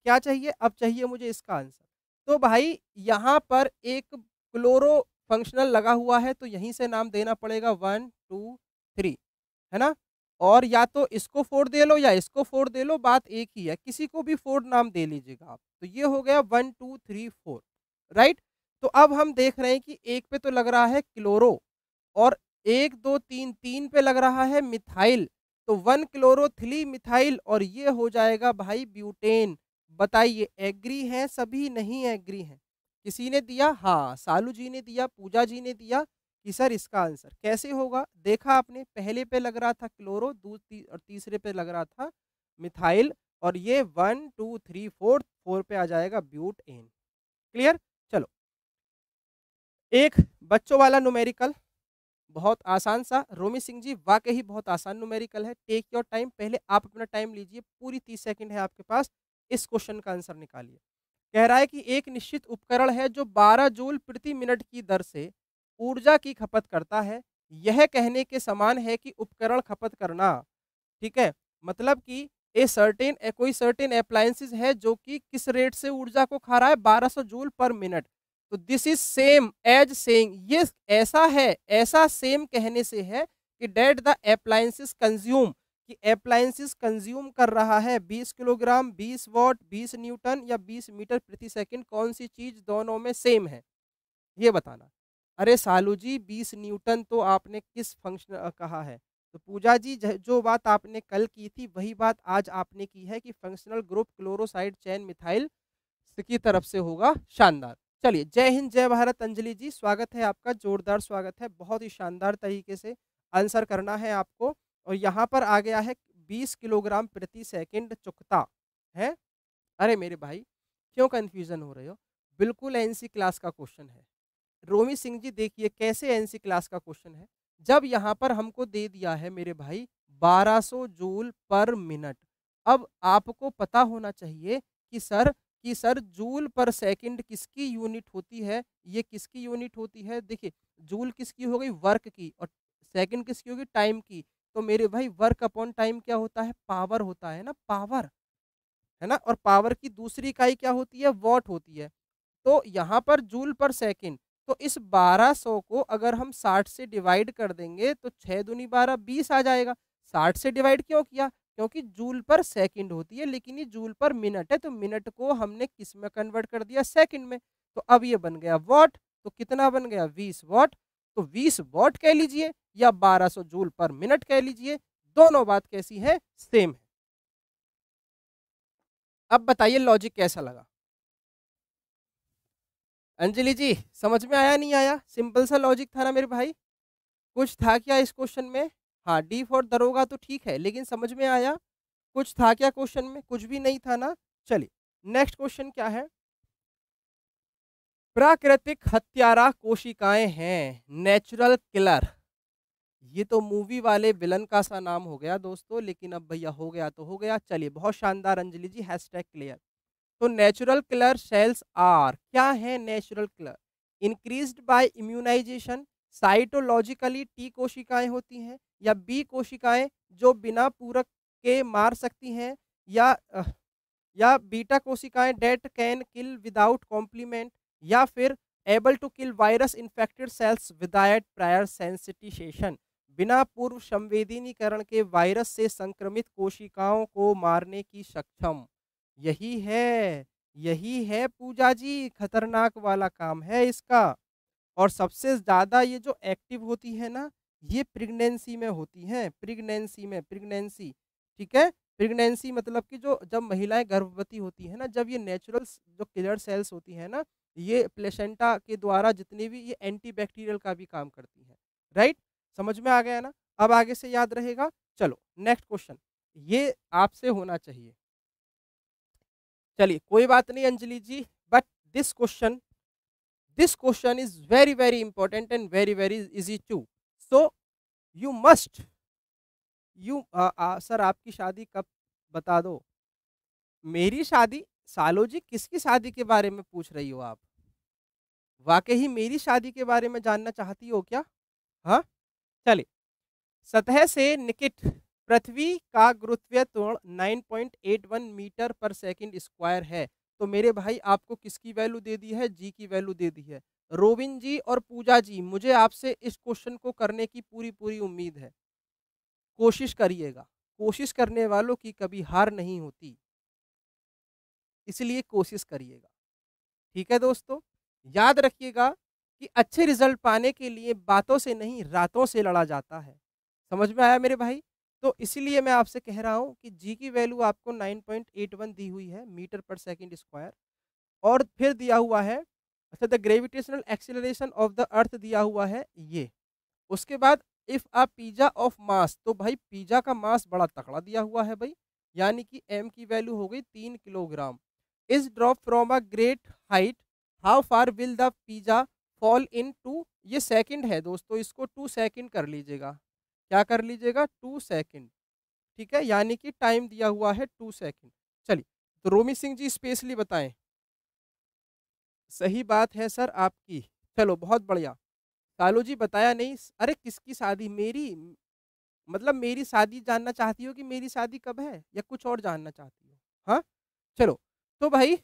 क्या चाहिए अब चाहिए मुझे इसका आंसर तो भाई यहाँ पर एक क्लोरो फंक्शनल लगा हुआ है तो यहीं से नाम देना पड़ेगा वन टू थ्री है ना और या तो इसको फोर दे लो या इसको फोर दे लो बात एक ही है किसी को भी फोर नाम दे लीजिएगा आप तो ये हो गया one two three four right तो अब हम देख रहे हैं कि एक पे तो लग रहा है क्लोरो और एक दो तीन तीन पे लग रहा है मिथाइल तो वन क्लोरो थ्री मिथाइल और ये हो जाएगा भाई ब्यूटेन बताइए एग्री हैं सभी नहीं एग्री हैं किसी ने दिया हाँ सालू जी ने दिया पूजा जी ने दिया कि सर इसका आंसर कैसे होगा देखा आपने पहले पे लग रहा था क्लोरो दूसरी और तीसरे पे लग रहा था मिथाइल और ये one two three four four पे आ जाएगा ब्यूट एन क्लियर चलो एक बच्चों वाला नुमेरिकल बहुत आसान सा रोमी सिंह जी वाकई ही बहुत आसान नुमेरिकल है टेक योर टाइम पहले आप अपना टाइम लीजिए पूरी तीस सेकेंड है आपके पास इस क्वेश्चन का आंसर निकालिए कह रहा है कि एक निश्चित उपकरण है जो 12 जूल प्रति मिनट की दर से ऊर्जा की खपत करता है यह कहने के समान है कि उपकरण खपत करना ठीक है मतलब कि ए सर्टेन ए कोई सर्टेन अप्लायंसेज है जो कि किस रेट से ऊर्जा को खा रहा है 1200 जूल पर मिनट तो this is same as same ये ऐसा है ऐसा सेम कहने से है कि डेट द अप्लायंसेज कंज्यूम कि एप्लायंसिस कंज्यूम कर रहा है 20 किलोग्राम 20 वॉट 20 न्यूटन या 20 मीटर प्रति सेकंड कौन सी चीज़ दोनों में सेम है ये बताना अरे सालू जी बीस न्यूटन तो आपने किस फंक्शन कहा है तो पूजा जी जो बात आपने कल की थी वही बात आज आपने की है कि फंक्शनल ग्रुप क्लोरोसाइड चैन मिथाइल की तरफ से होगा शानदार चलिए जय हिंद जय भारत अंजलि जी स्वागत है आपका जोरदार स्वागत है बहुत ही शानदार तरीके से आंसर करना है आपको और यहाँ पर आ गया है बीस किलोग्राम प्रति सेकंड चुकता है अरे मेरे भाई क्यों कन्फ्यूज़न हो रहे हो बिल्कुल एनसी क्लास का क्वेश्चन है रोमी सिंह जी देखिए कैसे एनसी क्लास का क्वेश्चन है जब यहाँ पर हमको दे दिया है मेरे भाई 1200 जूल पर मिनट अब आपको पता होना चाहिए कि सर कि सर जूल पर सेकंड किसकी यूनिट होती है ये किसकी यूनिट होती है देखिए जूल किसकी हो गई वर्क की और सेकंड किसकी होगी टाइम की तो मेरे भाई वर्क अपॉन टाइम क्या होता है पावर होता है ना पावर है ना और पावर की दूसरी इकाई क्या होती है वॉट होती है तो यहाँ पर जूल पर सेकेंड तो इस 1200 को अगर हम 60 से डिवाइड कर देंगे तो छः दूनी बारह बीस आ जाएगा 60 से डिवाइड क्यों किया क्योंकि जूल पर सेकंड होती है लेकिन ये जूल पर मिनट है तो मिनट को हमने किस में कन्वर्ट कर दिया सेकंड में तो अब ये बन गया वॉट तो कितना बन गया 20 वॉट तो 20 वॉट कह लीजिए या 1200 जूल पर मिनट कह लीजिए दोनों बात कैसी है सेम है अब बताइए लॉजिक कैसा लगा अंजलि जी समझ में आया नहीं आया सिंपल सा लॉजिक था ना मेरे भाई कुछ था क्या इस क्वेश्चन में हाँ डी फॉर दरोगा तो ठीक है लेकिन समझ में आया कुछ था क्या क्वेश्चन में कुछ भी नहीं था ना चलिए नेक्स्ट क्वेश्चन क्या है प्राकृतिक हत्यारा कोशिकाएं हैं नेचुरल किलर ये तो मूवी वाले विलन का सा नाम हो गया दोस्तों लेकिन अब भैया हो गया तो हो गया चलिए बहुत शानदार अंजलि जी हैशटैग क्लियर तो नेचुरल किलर सेल्स आर क्या है natural killer increased by immunization cytologically T कोशिकाएं होती हैं या बी कोशिकाएं जो बिना पूरक के मार सकती हैं या या बीटा कोशिकाएं that can kill without complement या फिर able to kill virus infected cells without prior sensitization बिना पूर्व संवेदनीकरण के वायरस से संक्रमित कोशिकाओं को मारने की सक्षम यही है यही है पूजा जी खतरनाक वाला काम है इसका और सबसे ज़्यादा ये जो एक्टिव होती है ना ये प्रेगनेंसी में होती है प्रेगनेंसी में प्रेगनेंसी ठीक है प्रेगनेंसी मतलब कि जो जब महिलाएं गर्भवती होती हैं ना जब ये नेचुरल जो किलर सेल्स होती है ना ये प्लेसेंटा के द्वारा जितनी भी ये एंटीबैक्टीरियल का भी काम करती है राइट समझ में आ गया ना अब आगे से याद रहेगा चलो नेक्स्ट क्वेश्चन ये आपसे होना चाहिए चलिए कोई बात नहीं Anjali ji but this question this question is very very important and very very easy too so you must you sir आपकी शादी कब बता दो मेरी शादी सालो जी किसकी शादी के बारे में पूछ रही हो आप वाकई ही मेरी शादी के बारे में जानना चाहती हो क्या हाँ चले सतह से निकट पृथ्वी का गुरुत्वीय एट 9.81 मीटर पर सेकंड स्क्वायर है तो मेरे भाई आपको किसकी वैल्यू दे दी है जी की वैल्यू दे दी है रोविन जी और पूजा जी मुझे आपसे इस क्वेश्चन को करने की पूरी पूरी उम्मीद है कोशिश करिएगा कोशिश करने वालों की कभी हार नहीं होती इसलिए कोशिश करिएगा ठीक है दोस्तों याद रखिएगा कि अच्छे रिजल्ट पाने के लिए बातों से नहीं रातों से लड़ा जाता है समझ में आया मेरे भाई तो इसीलिए मैं आपसे कह रहा हूँ कि जी की वैल्यू आपको 9.81 दी हुई है मीटर पर सेकंड स्क्वायर और फिर दिया हुआ है अच्छा the gravitational acceleration of the earth दिया हुआ है ये उसके बाद if a pizza of mass तो भाई पिज़्ज़ा का मास बड़ा तकड़ा दिया हुआ है भाई यानी कि एम की वैल्यू हो गई तीन kilogram is drop from a great height how far will the pizza fall in two ये सेकंड है दोस्तों इसको टू सेकंड कर लीजिएगा क्या कर लीजिएगा टू सेकंड ठीक है यानी कि टाइम दिया हुआ है टू सेकंड चलिए तो रोमी सिंह जी स्पेशली बताएं सही बात है सर आपकी चलो बहुत बढ़िया कालू जी बताया नहीं अरे किसकी शादी मेरी मतलब मेरी शादी जानना चाहती हो कि मेरी शादी कब है या कुछ और जानना चाहती हो हाँ चलो तो भाई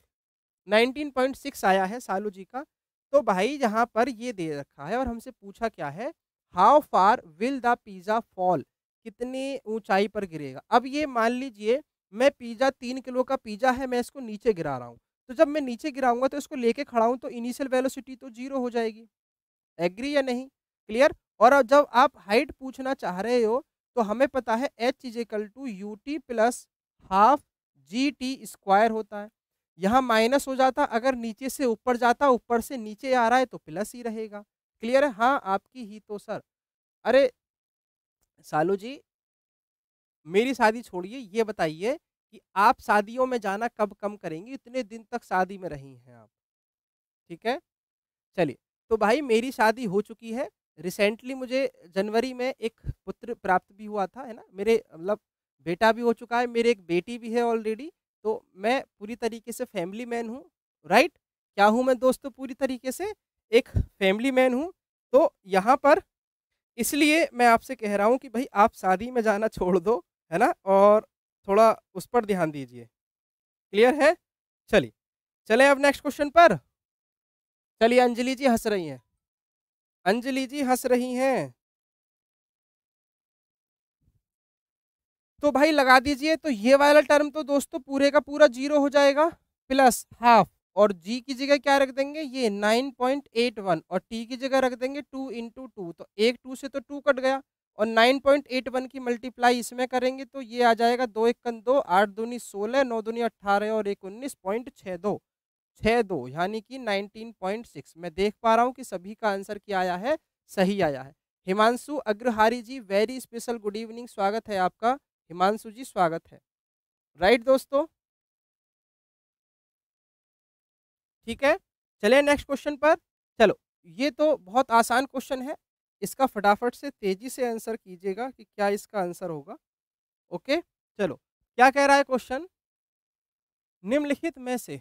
19.6 आया है सालू जी का तो भाई यहाँ पर ये दे रखा है और हमसे पूछा क्या है how far will the pizza fall कितनी ऊंचाई पर गिरेगा अब ये मान लीजिए मैं पिज़्ज़ा तीन किलो का पिज़्ज़ा है मैं इसको नीचे गिरा रहा हूँ तो जब मैं नीचे गिराऊंगा तो इसको लेके खड़ा हूँ तो इनिशियल वेलोसिटी तो जीरो हो जाएगी एग्री या नहीं क्लियर और जब आप हाइट पूछना चाह रहे हो तो हमें पता है H is equal to U T plus half G T square होता है यहाँ माइनस हो जाता अगर नीचे से ऊपर जाता ऊपर से नीचे आ रहा है तो प्लस ही रहेगा क्लियर है हाँ आपकी ही तो सर अरे सालू जी मेरी शादी छोड़िए ये बताइए कि आप शादियों में जाना कब कम करेंगे इतने दिन तक शादी में रही हैं आप ठीक है चलिए तो भाई मेरी शादी हो चुकी है रिसेंटली मुझे जनवरी में एक पुत्र प्राप्त भी हुआ था है ना मेरे मतलब बेटा भी हो चुका है मेरे एक बेटी भी है ऑलरेडी तो मैं पूरी तरीके से फैमिली मैन हूँ राइट क्या हूँ मैं दोस्तों पूरी तरीके से एक फैमिली मैन हूँ तो यहाँ पर इसलिए मैं आपसे कह रहा हूँ कि भाई आप शादी में जाना छोड़ दो है ना और थोड़ा उस पर ध्यान दीजिए क्लियर है चलिए चले अब नेक्स्ट क्वेश्चन पर चलिए अंजलि जी हंस रही हैं अंजलि जी हंस रही हैं तो भाई लगा दीजिए तो ये वाला टर्म तो दोस्तों पूरे का पूरा जीरो हो जाएगा प्लस हाफ और जी की जगह क्या रख देंगे ये नाइन पॉइंट एट वन और टी की जगह रख देंगे टू इंटू टू तो एक टू से तो टू कट गया और नाइन पॉइंट एट वन की मल्टीप्लाई इसमें करेंगे तो ये आ जाएगा दो एक कन दो आठ दूनी सोलह नौ दूनी अट्ठारह और एक उन्नीस पॉइंट छः दो छः दो यानी कि नाइनटीन पॉइंट सिक्स मैं देख पा रहा हूँ कि सभी का आंसर क्या आया है सही आया है Himanshu Agrahari ji very special good evening स्वागत है आपका हिमांशु जी स्वागत है राइट दोस्तों ठीक है चले नेक्स्ट क्वेश्चन पर चलो ये तो बहुत आसान क्वेश्चन है इसका फटाफट से तेजी से आंसर कीजिएगा कि क्या इसका आंसर होगा ओके चलो क्या कह रहा है क्वेश्चन निम्नलिखित में से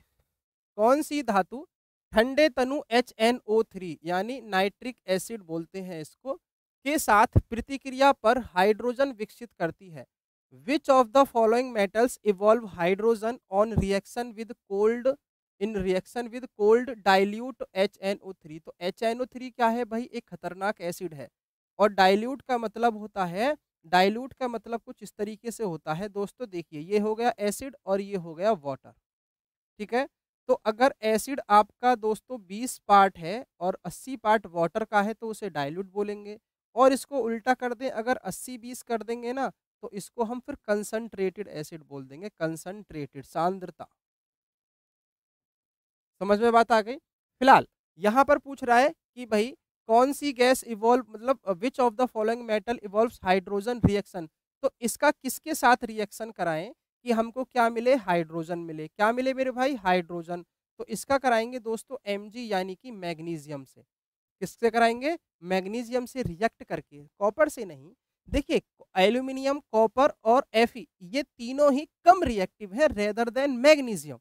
कौन सी धातु ठंडे तनु एच एन ओ थ्री यानी नाइट्रिक एसिड बोलते हैं इसको के साथ प्रतिक्रिया पर हाइड्रोजन विकसित करती है which of the following metals evolve hydrogen on reaction with cold in reaction with cold dilute H N O three तो एच एन ओ थ्री क्या है भाई एक खतरनाक एसिड है और डाइल्यूट का मतलब होता है डाइल्यूट का मतलब कुछ इस तरीके से होता है दोस्तों देखिए ये हो गया एसिड और ये हो गया वाटर ठीक है तो अगर एसिड आपका दोस्तों बीस पार्ट है और अस्सी पार्ट वाटर का है तो उसे डायल्यूट बोलेंगे और इसको उल्टा कर दें अगर अस्सी बीस कर देंगे ना तो इसको हम फिर कंसनट्रेटेड एसिड बोल देंगे कंसनट्रेटेड सांद्रता समझ में बात आ गई फिलहाल यहाँ पर पूछ रहा है कि भाई कौन सी गैस इवॉल्व मतलब which of the following metal evolve hydrogen reaction तो इसका किसके साथ रिएक्शन कराएं कि हमको क्या मिले हाइड्रोजन मिले क्या मिले मेरे भाई हाइड्रोजन तो इसका कराएंगे दोस्तों एम यानी कि मैग्नीजियम से किससे कराएंगे मैग्नीजियम से रिएक्ट करके कॉपर से नहीं देखिए एल्यूमिनियम कॉपर और एफ ये तीनों ही कम रिएक्टिव है रेदर देन मैग्नीजियम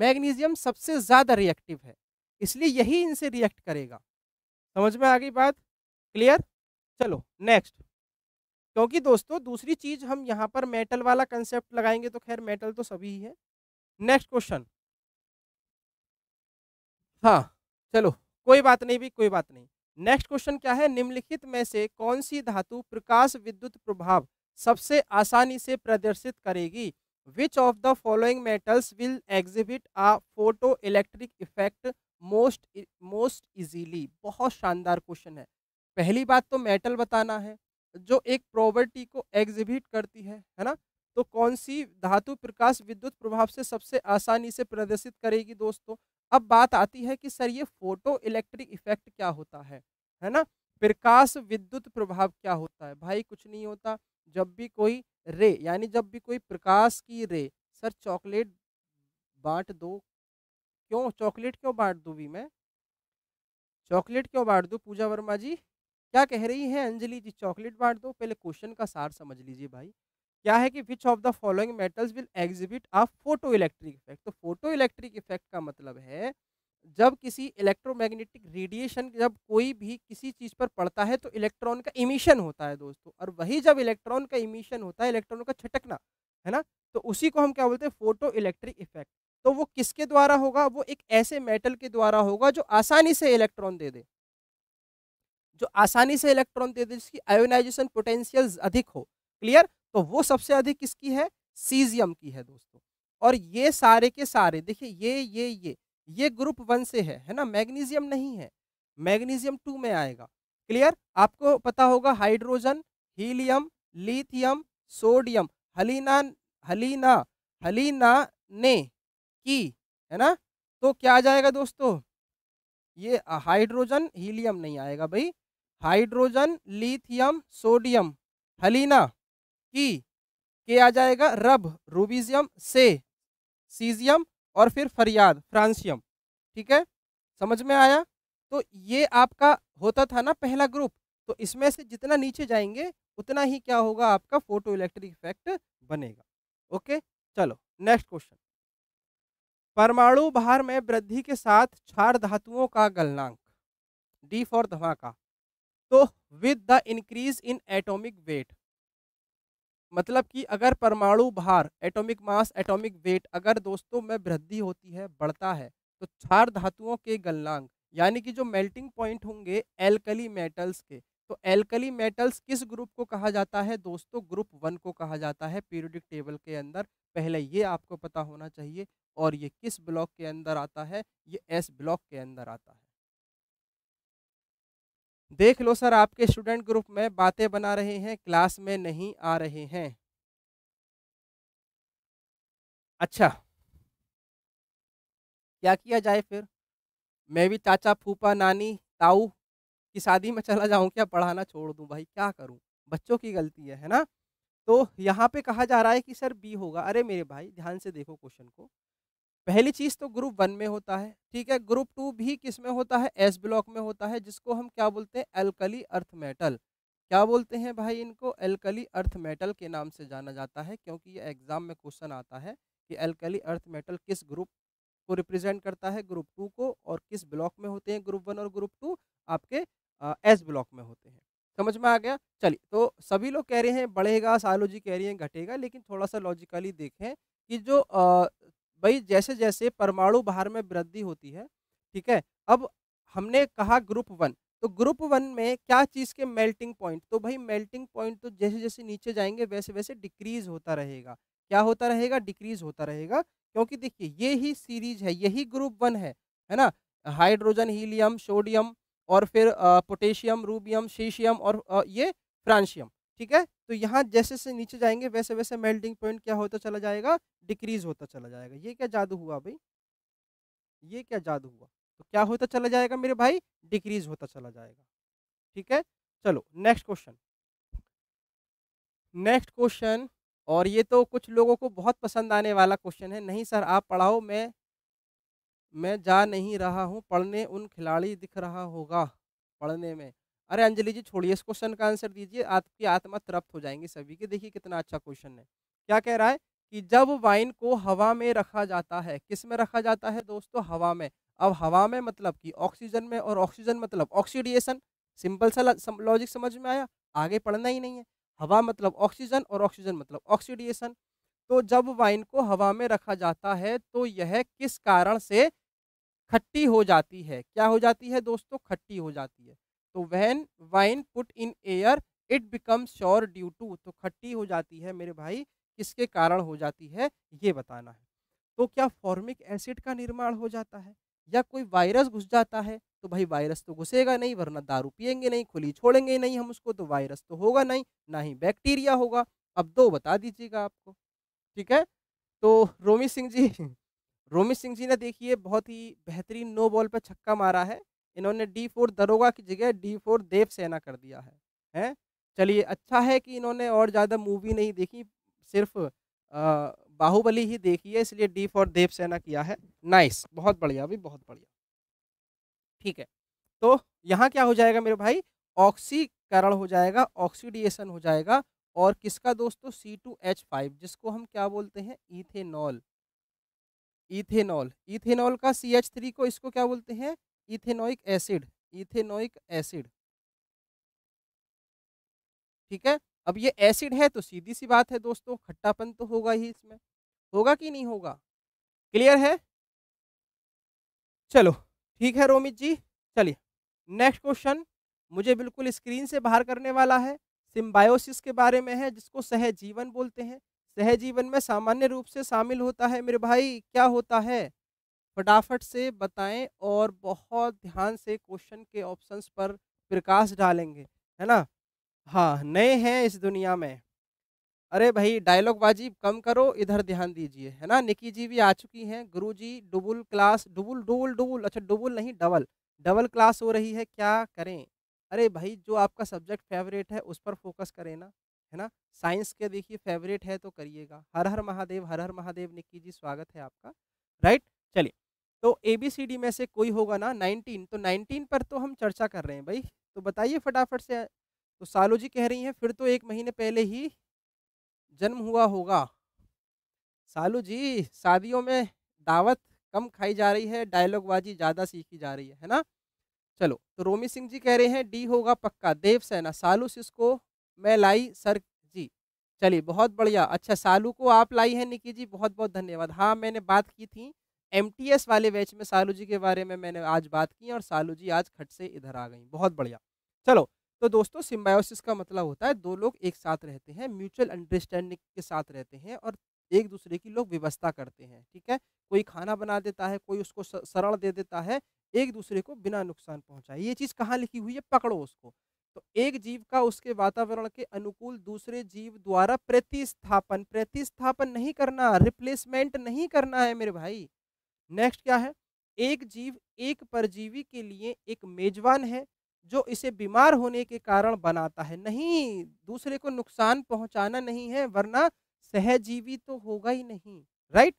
मैग्नीजियम सबसे ज़्यादा रिएक्टिव है इसलिए यही इनसे रिएक्ट करेगा समझ में आ गई बात क्लियर चलो नेक्स्ट क्योंकि दोस्तों दूसरी चीज़ हम यहाँ पर मेटल वाला कंसेप्ट लगाएंगे तो खैर मेटल तो सभी ही है नेक्स्ट क्वेश्चन हाँ चलो कोई बात नहीं भी कोई बात नहीं नेक्स्ट क्वेश्चन क्या है निम्नलिखित में से कौन सी धातु प्रकाश विद्युत प्रभाव सबसे आसानी से प्रदर्शित करेगी which of the following metals will exhibit a photoelectric effect most most easily बहुत शानदार क्वेश्चन है पहली बात तो मेटल बताना है जो एक प्रॉपर्टी को एग्जिबिट करती है है ना तो कौन सी धातु प्रकाश विद्युत प्रभाव से सबसे आसानी से प्रदर्शित करेगी दोस्तों अब बात आती है कि सर ये फोटो इलेक्ट्रिक इफेक्ट क्या होता है है ना प्रकाश विद्युत प्रभाव क्या होता है भाई कुछ नहीं होता जब भी कोई रे यानी जब भी कोई प्रकाश की रे सर चॉकलेट बांट दो क्यों चॉकलेट क्यों बांट दू भी मैं चॉकलेट क्यों बांट दो पूजा वर्मा जी क्या कह रही है अंजलि जी चॉकलेट बांट दो पहले क्वेश्चन का सार समझ लीजिए भाई क्या है कि which of the following metals will exhibit a photoelectric effect तो फोटो इलेक्ट्रिक इफेक्ट का मतलब है जब किसी इलेक्ट्रोमैग्नेटिक रेडिएशन जब कोई भी किसी चीज़ पर पड़ता है तो इलेक्ट्रॉन का इमिशन होता है दोस्तों और वही जब इलेक्ट्रॉन का इमिशन होता है इलेक्ट्रॉन का छटकना है ना तो उसी को हम क्या बोलते हैं फोटो इलेक्ट्रिक इफेक्ट तो वो किसके द्वारा होगा वो एक ऐसे मेटल के द्वारा होगा जो आसानी से इलेक्ट्रॉन दे दे जो आसानी से इलेक्ट्रॉन दे दे जिसकी आयोनाइजेशन पोटेंशियल अधिक हो क्लियर तो वो सबसे अधिक किसकी है सीजियम की है दोस्तों और ये सारे के सारे देखिए ये ये ये ये ग्रुप वन से है है ना मैग्नीशियम नहीं है मैग्नीशियम टू में आएगा क्लियर आपको पता होगा हाइड्रोजन हीलियम लिथियम सोडियम हलीना हलीना हलीना ने की है ना तो क्या आ जाएगा दोस्तों ये हाइड्रोजन हीलियम नहीं आएगा भाई हाइड्रोजन लिथियम सोडियम हलीना कि के आ जाएगा रब रूबीजियम से सीजियम और फिर फरियाद फ्रांसियम ठीक है समझ में आया तो ये आपका होता था ना पहला ग्रुप तो इसमें से जितना नीचे जाएंगे उतना ही क्या होगा आपका फोटो इलेक्ट्रिक इफेक्ट बनेगा ओके चलो नेक्स्ट क्वेश्चन परमाणु भार में वृद्धि के साथ क्षार धातुओं का गलनांक डी फॉर धमाका तो with the increase in atomic weight मतलब कि अगर परमाणु भार एटॉमिक मास एटॉमिक वेट अगर दोस्तों में वृद्धि होती है बढ़ता है तो क्षार धातुओं के गलनांक यानी कि जो मेल्टिंग पॉइंट होंगे एल्कली मेटल्स के तो एल्कली मेटल्स किस ग्रुप को कहा जाता है दोस्तों ग्रुप वन को कहा जाता है पीरियोडिक टेबल के अंदर पहले ये आपको पता होना चाहिए और ये किस ब्लॉक के अंदर आता है ये एस ब्लॉक के अंदर आता है देख लो सर आपके स्टूडेंट ग्रुप में बातें बना रहे हैं क्लास में नहीं आ रहे हैं अच्छा क्या किया जाए फिर मैं भी चाचा फूफा नानी ताऊ की शादी में चला जाऊं क्या पढ़ाना छोड़ दूं भाई क्या करूं बच्चों की गलती है है ना तो यहाँ पे कहा जा रहा है कि सर बी होगा अरे मेरे भाई ध्यान से देखो क्वेश्चन को पहली चीज़ तो ग्रुप वन में होता है ठीक है ग्रुप टू भी किस में होता है एस ब्लॉक में होता है जिसको हम क्या बोलते हैं एल्कली अर्थ मेटल क्या बोलते हैं भाई इनको एल्कली अर्थ मेटल के नाम से जाना जाता है क्योंकि ये एग्जाम में क्वेश्चन आता है कि एल्कली अर्थ मेटल किस ग्रुप को रिप्रेजेंट करता है ग्रुप टू को और किस ब्लॉक में होते हैं ग्रुप वन और ग्रुप टू आपके एस ब्लॉक में होते हैं समझ में आ गया चलिए तो सभी लोग कह रहे हैं बढ़ेगा सालोजी कह रही हैं घटेगा लेकिन थोड़ा सा लॉजिकली देखें कि जो भाई जैसे जैसे परमाणु भार में वृद्धि होती है ठीक है अब हमने कहा ग्रुप वन तो ग्रुप वन में क्या चीज़ के मेल्टिंग पॉइंट तो भाई मेल्टिंग पॉइंट तो जैसे जैसे नीचे जाएंगे वैसे वैसे डिक्रीज होता रहेगा क्या होता रहेगा डिक्रीज होता रहेगा क्योंकि देखिए ये ही सीरीज है यही ग्रुप वन है है ना हाइड्रोजन हीलियम सोडियम और फिर पोटेशियम रूबियम शीशियम और ये फ्रांशियम ठीक है तो यहाँ जैसे जैसे नीचे जाएंगे वैसे वैसे मेल्टिंग पॉइंट क्या होता चला जाएगा डिक्रीज होता चला जाएगा ये क्या जादू हुआ भाई ये क्या जादू हुआ तो क्या होता चला जाएगा मेरे भाई डिक्रीज होता चला जाएगा ठीक है चलो नेक्स्ट क्वेश्चन नेक्स्ट क्वेश्चन और ये तो कुछ लोगों को बहुत पसंद आने वाला क्वेश्चन है नहीं सर आप पढ़ाओ मैं मैं जा नहीं रहा हूँ पढ़ने उन खिलाड़ी दिख रहा होगा पढ़ने में अरे अंजलि जी छोड़िए इस क्वेश्चन का आंसर दीजिए आपकी आत्मा तृप्त हो जाएंगी सभी के देखिए कितना अच्छा क्वेश्चन है क्या कह रहा है कि जब वाइन को हवा में रखा जाता है किस में रखा जाता है दोस्तों हवा में अब हवा में मतलब कि ऑक्सीजन में और ऑक्सीजन मतलब ऑक्सीडिएशन सिंपल सा लॉजिक समझ में आया आगे पढ़ना ही नहीं है हवा मतलब ऑक्सीजन और ऑक्सीजन मतलब ऑक्सीडिएशन तो जब वाइन को हवा में रखा जाता है तो यह किस कारण से खट्टी हो जाती है क्या हो जाती है दोस्तों खट्टी हो जाती है तो when wine put in air it become sour due to तो खट्टी हो जाती है मेरे भाई किसके कारण हो जाती है ये बताना है तो क्या फॉर्मिक एसिड का निर्माण हो जाता है या कोई वायरस घुस जाता है तो भाई वायरस तो घुसेगा नहीं वरना दारू पियेंगे नहीं खुली छोड़ेंगे नहीं हम उसको तो वायरस तो होगा नहीं ना ही बैक्टीरिया होगा अब दो बता दीजिएगा आपको ठीक है तो रोमी सिंह जी (laughs) रोमी सिंह जी ने देखिए बहुत ही बेहतरीन नो बॉल पर छक्का मारा है इन्होंने डी फोर दरोगा की जगह डी फोर देव सेना कर दिया है हैं चलिए अच्छा है कि इन्होंने और ज़्यादा मूवी नहीं देखी सिर्फ बाहुबली ही देखी है इसलिए डी फोर देव सेना किया है नाइस बहुत बढ़िया भी बहुत बढ़िया ठीक है तो यहाँ क्या हो जाएगा मेरे भाई ऑक्सीकरण हो जाएगा ऑक्सीडिएशन हो जाएगा और किसका दोस्तों सी टू एच फाइव जिसको हम क्या बोलते हैं इथेनॉल इथेनॉल इथेनॉल का सी एच थ्री को इसको क्या बोलते हैं इथेनोइक एसिड इथेनोइक एसिड ठीक है अब ये एसिड है तो सीधी सी बात है दोस्तों खट्टापन तो होगा ही इसमें होगा कि नहीं होगा क्लियर है चलो ठीक है रोमित जी चलिए नेक्स्ट क्वेश्चन मुझे बिल्कुल स्क्रीन से बाहर करने वाला है सिम्बायोसिस के बारे में है जिसको सहजीवन बोलते हैं सहजीवन में सामान्य रूप से शामिल होता है मेरे भाई क्या होता है फटाफट से बताएं और बहुत ध्यान से क्वेश्चन के ऑप्शंस पर प्रकाश डालेंगे है ना हाँ नए हैं इस दुनिया में अरे भाई डायलॉग बाजी कम करो इधर ध्यान दीजिए है ना निकी जी भी आ चुकी हैं गुरु जी डुबुल क्लास डुबुल डुबुल डुबुल अच्छा डुबुल नहीं डबल डबल क्लास हो रही है क्या करें अरे भाई जो आपका सब्जेक्ट फेवरेट है उस पर फोकस करें ना है ना साइंस के देखिए फेवरेट है तो करिएगा हर हर महादेव हर हर महादेव निक्की जी स्वागत है आपका राइट चलिए तो ए बी सी डी में से कोई होगा ना 19 तो 19 पर तो हम चर्चा कर रहे हैं भाई तो बताइए फटाफट से तो सालो जी कह रही हैं फिर तो एक महीने पहले ही जन्म हुआ होगा सालू जी शादियों में दावत कम खाई जा रही है डायलॉगबाजी ज़्यादा सीखी जा रही है है ना चलो तो रोमी सिंह जी कह रहे हैं डी होगा पक्का देव सेना सालू को मैं लाई सर जी चलिए बहुत बढ़िया अच्छा सालू को आप लाई हैं निकी जी बहुत बहुत धन्यवाद हाँ मैंने बात की थी एम वाले बैच में सालू जी के बारे में मैंने आज बात की और सालू जी आज खट से इधर आ गई बहुत बढ़िया चलो तो दोस्तों सिम्बायोसिस का मतलब होता है दो लोग एक साथ रहते हैं म्यूचुअल अंडरस्टैंडिंग के साथ रहते हैं और एक दूसरे की लोग व्यवस्था करते हैं ठीक है कोई खाना बना देता है कोई उसको सरल दे देता है एक दूसरे को बिना नुकसान पहुंचाए ये चीज़ कहाँ लिखी हुई है पकड़ो उसको तो एक जीव का उसके वातावरण के अनुकूल दूसरे जीव द्वारा प्रतिस्थापन प्रतिस्थापन नहीं करना रिप्लेसमेंट नहीं करना है मेरे भाई नेक्स्ट क्या है एक जीव एक परजीवी के लिए एक मेजबान है जो इसे बीमार होने के कारण बनाता है नहीं दूसरे को नुकसान पहुंचाना नहीं है वरना सहजीवी तो होगा ही नहीं राइट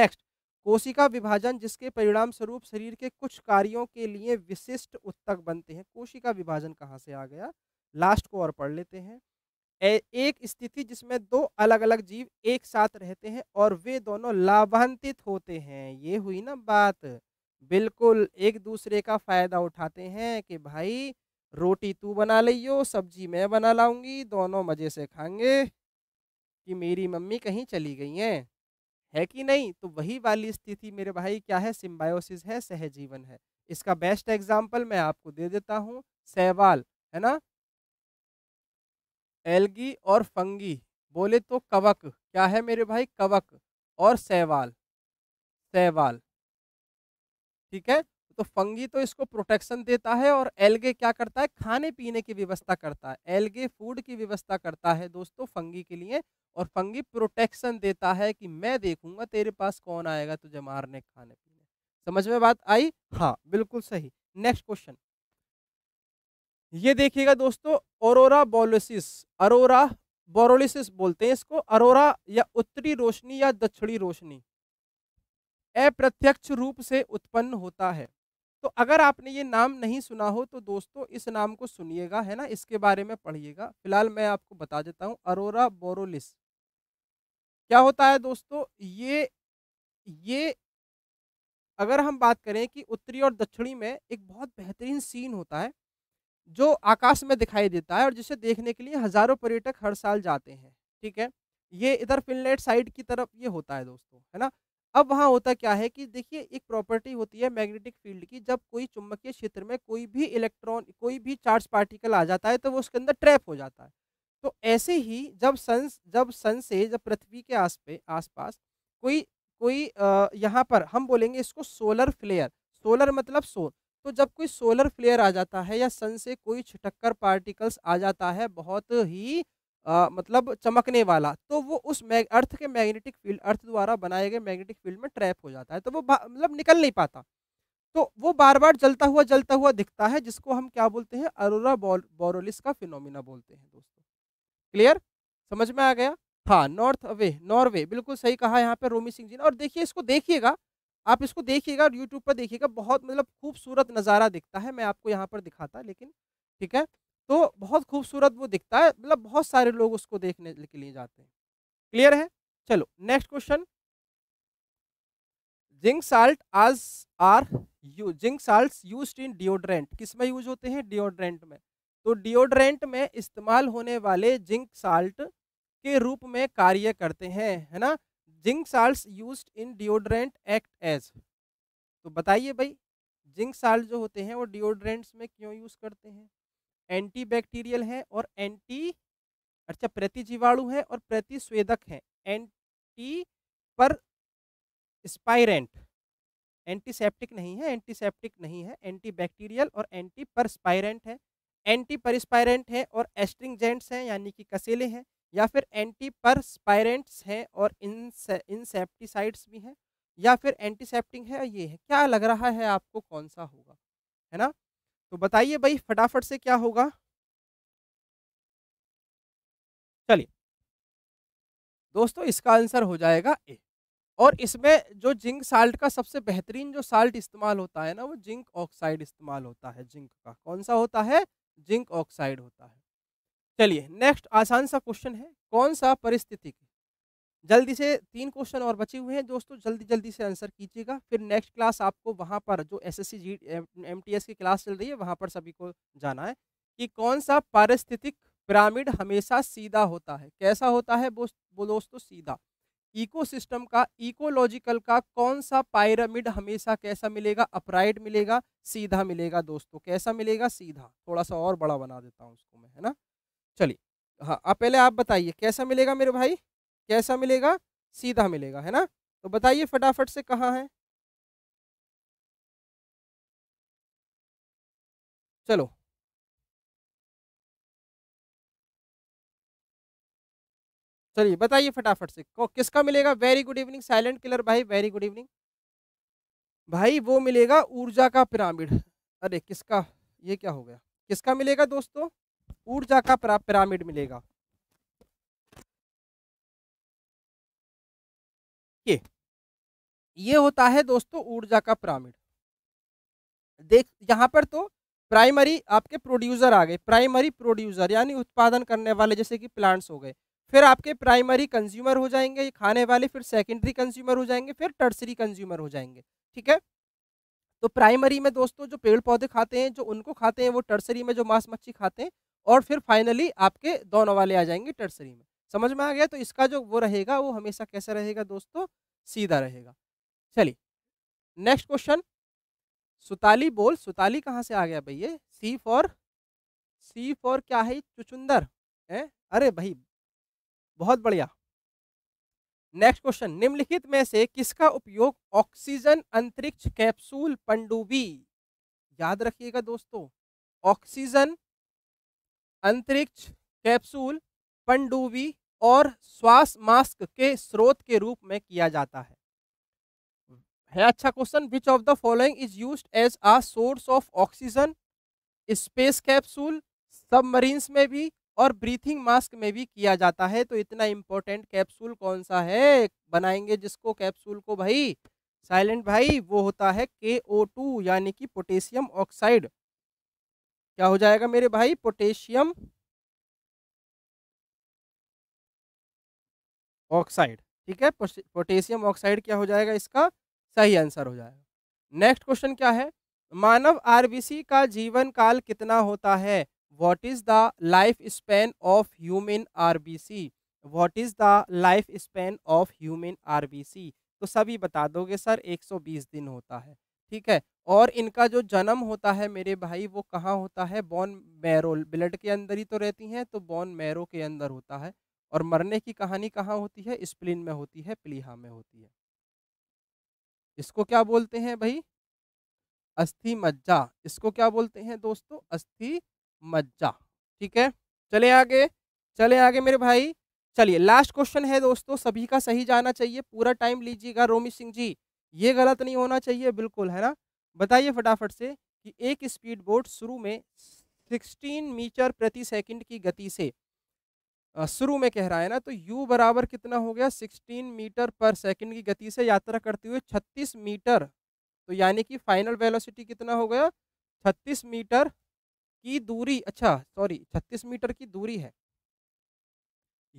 नेक्स्ट कोशिका विभाजन जिसके परिणाम स्वरूप शरीर के कुछ कार्यों के लिए विशिष्ट उत्तक बनते हैं कोशिका विभाजन कहाँ से आ गया लास्ट को और पढ़ लेते हैं एक स्थिति जिसमें दो अलग अलग जीव एक साथ रहते हैं और वे दोनों लाभान्वित होते हैं ये हुई ना बात बिल्कुल एक दूसरे का फायदा उठाते हैं कि भाई रोटी तू बना लियो सब्जी मैं बना लाऊंगी दोनों मज़े से खाएंगे कि मेरी मम्मी कहीं चली गई हैं है कि नहीं तो वही वाली स्थिति मेरे भाई क्या है सिम्बायोसिस है सहजीवन है इसका बेस्ट एग्जाम्पल मैं आपको दे देता हूँ सहवाल है ना एल्गी और फंगी बोले तो कवक क्या है मेरे भाई कवक और सहवाल सहवाल ठीक है तो फंगी तो इसको प्रोटेक्शन देता है और एल्गे क्या करता है खाने पीने की व्यवस्था करता है एल्गे फूड की व्यवस्था करता है दोस्तों फंगी के लिए और फंगी प्रोटेक्शन देता है कि मैं देखूंगा तेरे पास कौन आएगा तुझे मारने खाने पीने समझ में बात आई हाँ बिल्कुल सही नेक्स्ट क्वेश्चन ये देखिएगा दोस्तों अरोरा बोलोसिस अरोरा बोरोलिसिस बोलते हैं इसको अरोरा या उत्तरी रोशनी या दक्षिणी रोशनी अप्रत्यक्ष रूप से उत्पन्न होता है तो अगर आपने ये नाम नहीं सुना हो तो दोस्तों इस नाम को सुनिएगा है ना इसके बारे में पढ़िएगा फिलहाल मैं आपको बता देता हूँ अरोरा बोरोलिस क्या होता है दोस्तों ये ये अगर हम बात करें कि उत्तरी और दक्षिणी में एक बहुत बेहतरीन सीन होता है जो आकाश में दिखाई देता है और जिसे देखने के लिए हजारों पर्यटक हर साल जाते हैं ठीक है ये इधर फिनलैंड साइड की तरफ ये होता है दोस्तों है ना अब वहाँ होता क्या है कि देखिए एक प्रॉपर्टी होती है मैग्नेटिक फील्ड की जब कोई चुंबकीय क्षेत्र में कोई भी इलेक्ट्रॉन कोई भी चार्ज पार्टिकल आ जाता है तो वो उसके अंदर ट्रैप हो जाता है तो ऐसे ही जब सन जब सन से जब पृथ्वी के आस पे आसपास कोई कोई यहाँ पर हम बोलेंगे इसको सोलर फ्लेयर सोलर मतलब सोर तो जब कोई सोलर फ्लेयर आ जाता है या सन से कोई छिटक्कर पार्टिकल्स आ जाता है बहुत ही आ, मतलब चमकने वाला तो वो उस मैग अर्थ के मैग्नेटिक फील्ड अर्थ द्वारा बनाए गए मैग्नेटिक फील्ड में ट्रैप हो जाता है तो वो मतलब निकल नहीं पाता तो वो बार बार जलता हुआ जलता हुआ दिखता है जिसको हम क्या बोलते हैं अरोरा बोरोलिस का फिनोमिना बोलते हैं दोस्तों क्लियर समझ में आ गया हाँ नॉर्थ अवे नॉर्वे बिल्कुल सही कहा यहाँ पे रोमी सिंह जी ने और देखिए इसको देखिएगा आप इसको देखिएगा यूट्यूब पर देखिएगा बहुत मतलब खूबसूरत नज़ारा दिखता है मैं आपको यहाँ पर दिखाता लेकिन ठीक है तो बहुत खूबसूरत वो दिखता है मतलब बहुत सारे लोग उसको देखने के लिए जाते हैं क्लियर है चलो नेक्स्ट क्वेश्चन जिंक साल्ट आज are you zinc salt use in deodorant किस में यूज होते हैं डिओड्रेंट में तो डिओड्रेंट में इस्तेमाल होने वाले जिंक साल्ट के रूप में कार्य करते हैं है ना zinc salt use in deodorant act as तो बताइए भाई जिंक साल्ट जो होते हैं वो डिओड्रेंट्स में क्यों यूज करते हैं एंटी बैक्टीरियल है और एंटी अच्छा प्रति जीवाणु है और प्रति स्वेदक है एंटी पर स्पायरेंट एंटीसेप्टिक नहीं है एंटीसेप्टिक नहीं है एंटी बैक्टीरियल और एंटी परस्पायरेंट है एंटी परस्पायरेंट है और एस्ट्रिंगजेंट्स हैं यानी कि कसेले हैं या फिर एंटी परस्पायरेंट्स हैं और इंसेप्टिसाइड्स भी हैं या फिर एंटीसेप्टिक है ये है क्या लग रहा है आपको कौन सा होगा है ना तो बताइए भाई फटाफट से क्या होगा चलिए दोस्तों इसका आंसर हो जाएगा ए और इसमें जो जिंक साल्ट का सबसे बेहतरीन जो साल्ट इस्तेमाल होता है ना वो जिंक ऑक्साइड इस्तेमाल होता है जिंक का कौन सा होता है जिंक ऑक्साइड होता है चलिए नेक्स्ट आसान सा क्वेश्चन है कौन सा परिस्थितिक जल्दी से तीन क्वेश्चन और बचे हुए हैं दोस्तों जल्दी जल्दी से आंसर कीजिएगा फिर नेक्स्ट क्लास आपको वहाँ पर जो एस एस सी की क्लास चल रही है वहाँ पर सभी को जाना है कि कौन सा पारिस्थितिक पिरामिड हमेशा सीधा होता है कैसा होता है वो दोस्तों सीधा इकोसिस्टम का इकोलॉजिकल का कौन सा पायरामिड हमेशा कैसा मिलेगा अपराइड मिलेगा सीधा मिलेगा दोस्तों कैसा मिलेगा सीधा थोड़ा सा और बड़ा बना देता हूँ उसको मैं है ना चलिए हाँ आप पहले आप बताइए कैसा मिलेगा मेरे भाई कैसा मिलेगा सीधा मिलेगा है ना तो बताइए फटाफट से कहाँ है चलो चलिए बताइए फटाफट से को किसका मिलेगा very good evening silent killer भाई वेरी गुड इवनिंग भाई वो मिलेगा ऊर्जा का पिरामिड अरे किसका ये क्या हो गया किसका मिलेगा दोस्तों ऊर्जा का पिरामिड मिलेगा ये ये होता है दोस्तों ऊर्जा का पिरामिड देख यहां पर तो प्राइमरी आपके प्रोड्यूसर आ गए प्राइमरी प्रोड्यूसर यानी उत्पादन करने वाले जैसे कि प्लांट्स हो गए फिर आपके प्राइमरी कंज्यूमर हो जाएंगे खाने वाले फिर सेकेंडरी कंज्यूमर हो जाएंगे फिर टर्सरी कंज्यूमर हो जाएंगे ठीक है तो प्राइमरी में दोस्तों जो पेड़ पौधे खाते हैं जो उनको खाते हैं वो टर्सरी में जो मांस मच्छी खाते हैं और फिर फाइनली आपके दोनों वाले आ जाएंगे टर्सरी में समझ में आ गया तो इसका जो वो रहेगा वो हमेशा कैसा रहेगा दोस्तों सीधा रहेगा चलिए नेक्स्ट क्वेश्चन सुताली बोल सुताली कहाँ से आ गया भैया सी फॉर सी फॉर क्या है चुचुंदर है अरे भाई बहुत बढ़िया नेक्स्ट क्वेश्चन निम्नलिखित में से किसका उपयोग ऑक्सीजन अंतरिक्ष कैप्सूल पंडुबी याद रखिएगा दोस्तों ऑक्सीजन अंतरिक्ष कैप्सूल पनडूबी और श्वास मास्क के स्रोत के रूप में किया जाता है है अच्छा question which of the following is use as a source of oxygen space capsule submarines में भी और ब्रीथिंग मास्क में भी किया जाता है तो इतना इम्पोर्टेंट कैप्सूल कौन सा है बनाएंगे जिसको कैप्सूल को भाई साइलेंट भाई वो होता है के ओ टू यानी कि पोटेशियम ऑक्साइड क्या हो जाएगा मेरे भाई पोटेशियम ऑक्साइड ठीक है पोटेशियम ऑक्साइड क्या हो जाएगा इसका सही आंसर हो जाएगा नेक्स्ट क्वेश्चन क्या है मानव आरबीसी का जीवन काल कितना होता है what is the life span of human RBC what is the life span of human RBC तो सभी बता दोगे सर 120 दिन होता है ठीक है और इनका जो जन्म होता है मेरे भाई वो कहाँ होता है बॉन मैरो ब्लड के अंदर ही तो रहती हैं तो बॉन मैरो के अंदर होता है और मरने की कहानी कहाँ होती है स्प्लिन में होती है प्लीहा में होती है इसको क्या बोलते हैं भाई अस्थि मज्जा इसको क्या बोलते हैं दोस्तों अस्थि मज्जा ठीक है चले आगे चले आगे मेरे भाई चलिए लास्ट क्वेश्चन है दोस्तों सभी का सही जाना चाहिए पूरा टाइम लीजिएगा रोमी सिंह जी ये गलत नहीं होना चाहिए बिल्कुल है ना बताइए फटाफट से कि एक स्पीड बोट शुरू में 16 मीटर प्रति सेकंड की गति से शुरू में कह रहा है ना तो u बराबर कितना हो गया 16 मीटर पर सेकंड की गति से यात्रा करते हुए 36 मीटर तो यानी कि फाइनल वेलोसिटी कितना हो गया 36 मीटर की दूरी अच्छा सॉरी 36 मीटर की दूरी है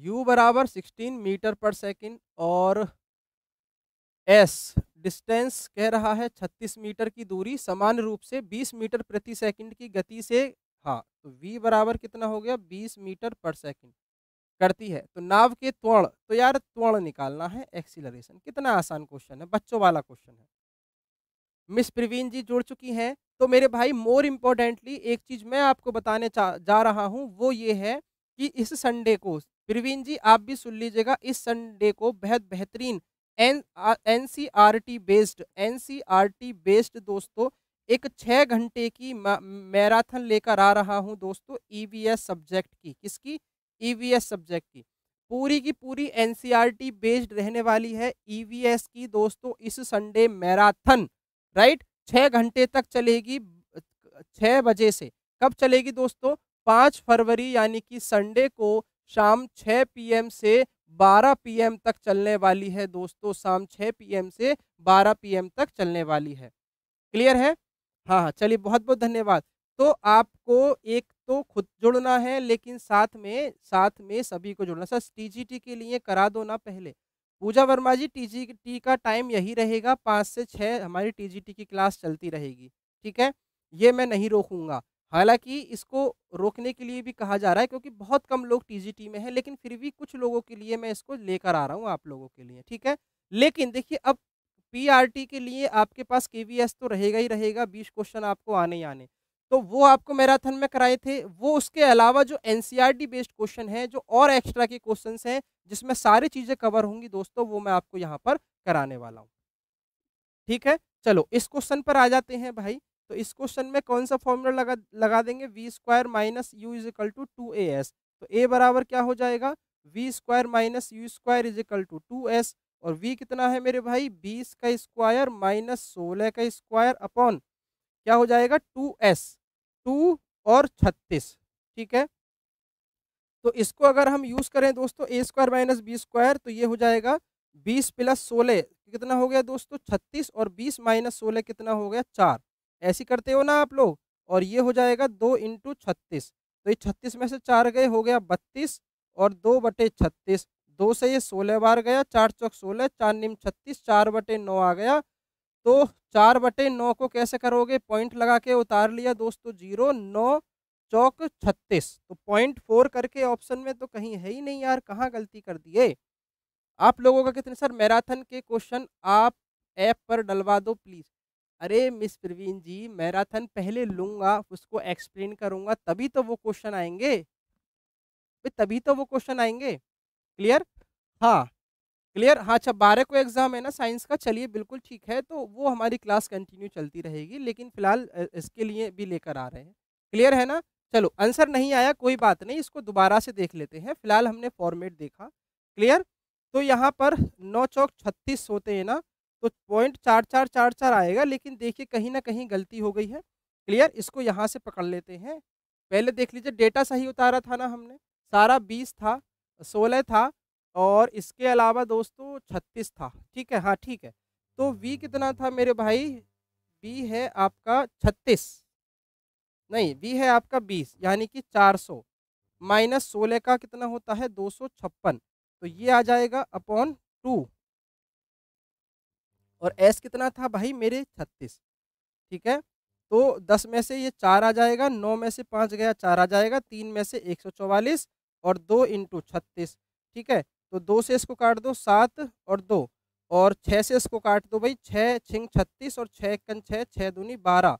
u बराबर 16 मीटर पर सेकंड और s डिस्टेंस कह रहा है 36 मीटर की दूरी समान रूप से 20 मीटर प्रति सेकंड की गति से हाँ तो v बराबर कितना हो गया 20 मीटर पर सेकंड करती है तो नाव के त्वण तो यार त्वण निकालना है एक्सीलरेशन कितना आसान क्वेश्चन है बच्चों वाला क्वेश्चन है मिस प्रवीण जी जुड़ चुकी हैं तो मेरे भाई मोर इम्पोर्टेंटली एक चीज मैं आपको बताने जा रहा हूँ वो ये है कि इस संडे को प्रवीण जी आप भी सुन लीजिएगा इस संडे को बेहद बेहतरीन N N C R T based N C R T based दोस्तों एक छः घंटे की मैराथन लेकर आ रहा हूँ दोस्तों ई वी एस सब्जेक्ट की किसकी ई वी एस सब्जेक्ट की पूरी की पूरी N C R T based रहने वाली है ई वी एस की दोस्तों इस संडे मैराथन राइट छः घंटे तक चलेगी छः बजे से कब चलेगी दोस्तों पाँच फरवरी यानी कि संडे को शाम छः एम से 12 पीएम तक चलने वाली है दोस्तों शाम 6 पीएम से 12 पीएम तक चलने वाली है क्लियर है हाँ हाँ चलिए बहुत बहुत धन्यवाद तो आपको एक तो खुद जुड़ना है लेकिन साथ में साथ में सभी को जुड़ना सर टीजीटी के लिए करा दो ना पहले पूजा वर्मा जी टीजीटी का टाइम यही रहेगा पाँच से छः हमारी टीजीटी की क्लास चलती रहेगी ठीक है ये मैं नहीं रोकूंगा हालांकि इसको रोकने के लिए भी कहा जा रहा है क्योंकि बहुत कम लोग टीजीटी में हैं लेकिन फिर भी कुछ लोगों के लिए मैं इसको लेकर आ रहा हूँ आप लोगों के लिए ठीक है लेकिन देखिए अब पीआरटी के लिए आपके पास केवीएस तो रहेगा ही रहेगा बीस क्वेश्चन आपको आने ही आने तो वो आपको मैराथन में कराए थे वो उसके अलावा जो एन बेस्ड क्वेश्चन है जो और एक्स्ट्रा के क्वेश्चन हैं जिसमें सारी चीज़ें कवर होंगी दोस्तों वो मैं आपको यहाँ पर कराने वाला हूँ ठीक है चलो इस क्वेश्चन पर आ जाते हैं भाई तो इस क्वेश्चन में कौन सा फॉर्मूला लगा लगा देंगे V square minus U is equal to two A S तो ए बराबर क्या हो जाएगा V square minus U square is equal to two S और वी कितना है मेरे भाई बीस का स्क्वायर माइनस सोलह का स्क्वायर अपॉन क्या हो जाएगा टू एस टू और छत्तीस ठीक है तो इसको अगर हम यूज़ करें दोस्तों A square minus B square तो ये हो जाएगा बीस प्लस सोलह कितना हो गया दोस्तों छत्तीस और बीस माइनस सोलह कितना हो गया चार ऐसी करते हो ना आप लोग और ये हो जाएगा दो इंटू छत्तीस तो ये छत्तीस में से चार गए हो गया बत्तीस और दो बटे छत्तीस दो से ये सोलह बार गया चार चौक सोलह चार निम छत्तीस चार बटे नौ आ गया तो चार बटे नौ को कैसे करोगे पॉइंट लगा के उतार लिया दोस्तों जीरो नौ चौक छत्तीस तो पॉइंट फोर करके ऑप्शन में तो कहीं है ही नहीं यार कहाँ गलती कर दिए आप लोगों का कितने सर मैराथन के क्वेश्चन आप ऐप पर डलवा दो प्लीज़ अरे मिस प्रवीण जी मैराथन पहले लूँगा उसको एक्सप्लेन करूँगा तभी तो वो क्वेश्चन आएंगे तभी तो वो क्वेश्चन आएंगे क्लियर हाँ क्लियर हाँ अच्छा बारह को एग्ज़ाम है ना साइंस का चलिए बिल्कुल ठीक है तो वो हमारी क्लास कंटिन्यू चलती रहेगी लेकिन फिलहाल इसके लिए भी लेकर आ रहे हैं क्लियर है ना चलो आंसर नहीं आया कोई बात नहीं इसको दोबारा से देख लेते हैं फिलहाल हमने फॉर्मेट देखा क्लियर तो यहाँ पर नौ चौक छत्तीस होते हैं ना तो पॉइंट चार चार चार चार आएगा लेकिन देखिए कहीं ना कहीं गलती हो गई है क्लियर इसको यहाँ से पकड़ लेते हैं पहले देख लीजिए डेटा सही उतारा था ना हमने सारा बीस था सोलह था और इसके अलावा दोस्तों छत्तीस था ठीक है हाँ ठीक है तो वी कितना था मेरे भाई बी है आपका छत्तीस नहीं बी है आपका बीस यानी कि चार सौ माइनस सोलह का कितना होता है दो सौ छप्पन तो ये आ जाएगा अपॉन टू और एस कितना था भाई मेरे छत्तीस ठीक है तो दस में से ये चार आ जाएगा नौ में से पाँच गया चार आ जाएगा तीन में से एक सौ चौवालीस और दो इंटू छत्तीस ठीक है तो दो से इसको काट दो सात और दो और छः से इसको काट दो भाई छः छिंग छत्तीस और छः कन छः छः दूनी बारह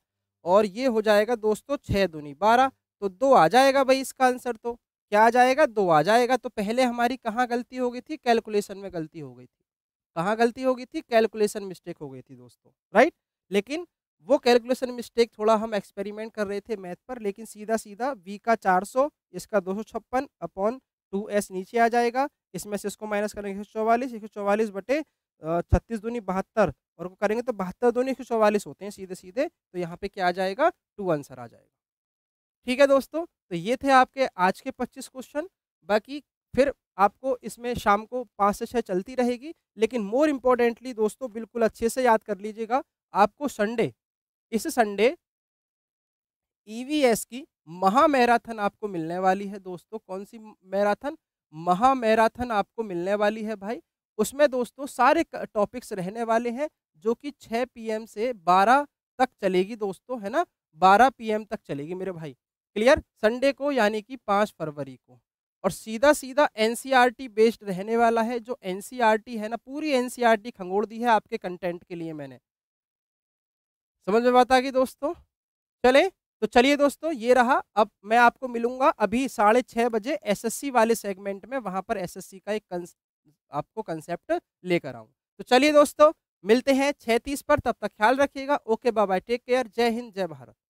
और ये हो जाएगा दोस्तों छः दूनी बारह तो दो आ जाएगा भाई इसका आंसर तो क्या आ जाएगा दो आ जाएगा तो पहले हमारी कहाँ गलती हो गई थी कैलकुलेशन में गलती हो गई थी कहाँ गलती हो गई थी कैलकुलेशन मिस्टेक हो गई थी दोस्तों राइट लेकिन वो कैलकुलेशन मिस्टेक थोड़ा हम एक्सपेरिमेंट कर रहे थे मैथ पर लेकिन सीधा सीधा वी का 400 इसका दो अपॉन टू एस नीचे आ जाएगा इसमें से इसको माइनस करेंगे एक सौ चौवालीस एक सौ चौवालीस बटे छत्तीस दूनी बहत्तर और को करेंगे तो बहत्तर दूनी एक सौ चौवालीस होते हैं सीधे सीधे तो यहाँ पे क्या आ जाएगा टू आंसर आ जाएगा ठीक है दोस्तों तो ये थे आपके आज के पच्चीस क्वेश्चन बाकी फिर आपको इसमें शाम को पाँच से छः चलती रहेगी लेकिन मोर इम्पोर्टेंटली दोस्तों बिल्कुल अच्छे से याद कर लीजिएगा आपको संडे इस संडे ईवीएस e की महामैराथन आपको मिलने वाली है दोस्तों कौन सी मैराथन महामैराथन आपको मिलने वाली है भाई उसमें दोस्तों सारे टॉपिक्स रहने वाले हैं जो कि 6 पीएम से 12 तक चलेगी दोस्तों है ना 12 पीएम तक चलेगी मेरे भाई क्लियर संडे को यानी कि 5 फरवरी को और सीधा सीधा एन बेस्ड रहने वाला है जो एन e है ना पूरी एन e खंगोड़ दी है आपके कंटेंट के लिए मैंने समझ में बात आ गई दोस्तों चले तो चलिए दोस्तों ये रहा अब मैं आपको मिलूंगा अभी साढ़े छः बजे एसएससी वाले सेगमेंट में वहाँ पर एसएससी का एक कंस, आपको कंसेप्ट लेकर आऊँ तो चलिए दोस्तों मिलते हैं छः तीस पर तब तक ख्याल रखिएगा ओके बाय टेक केयर जय हिंद जय भारत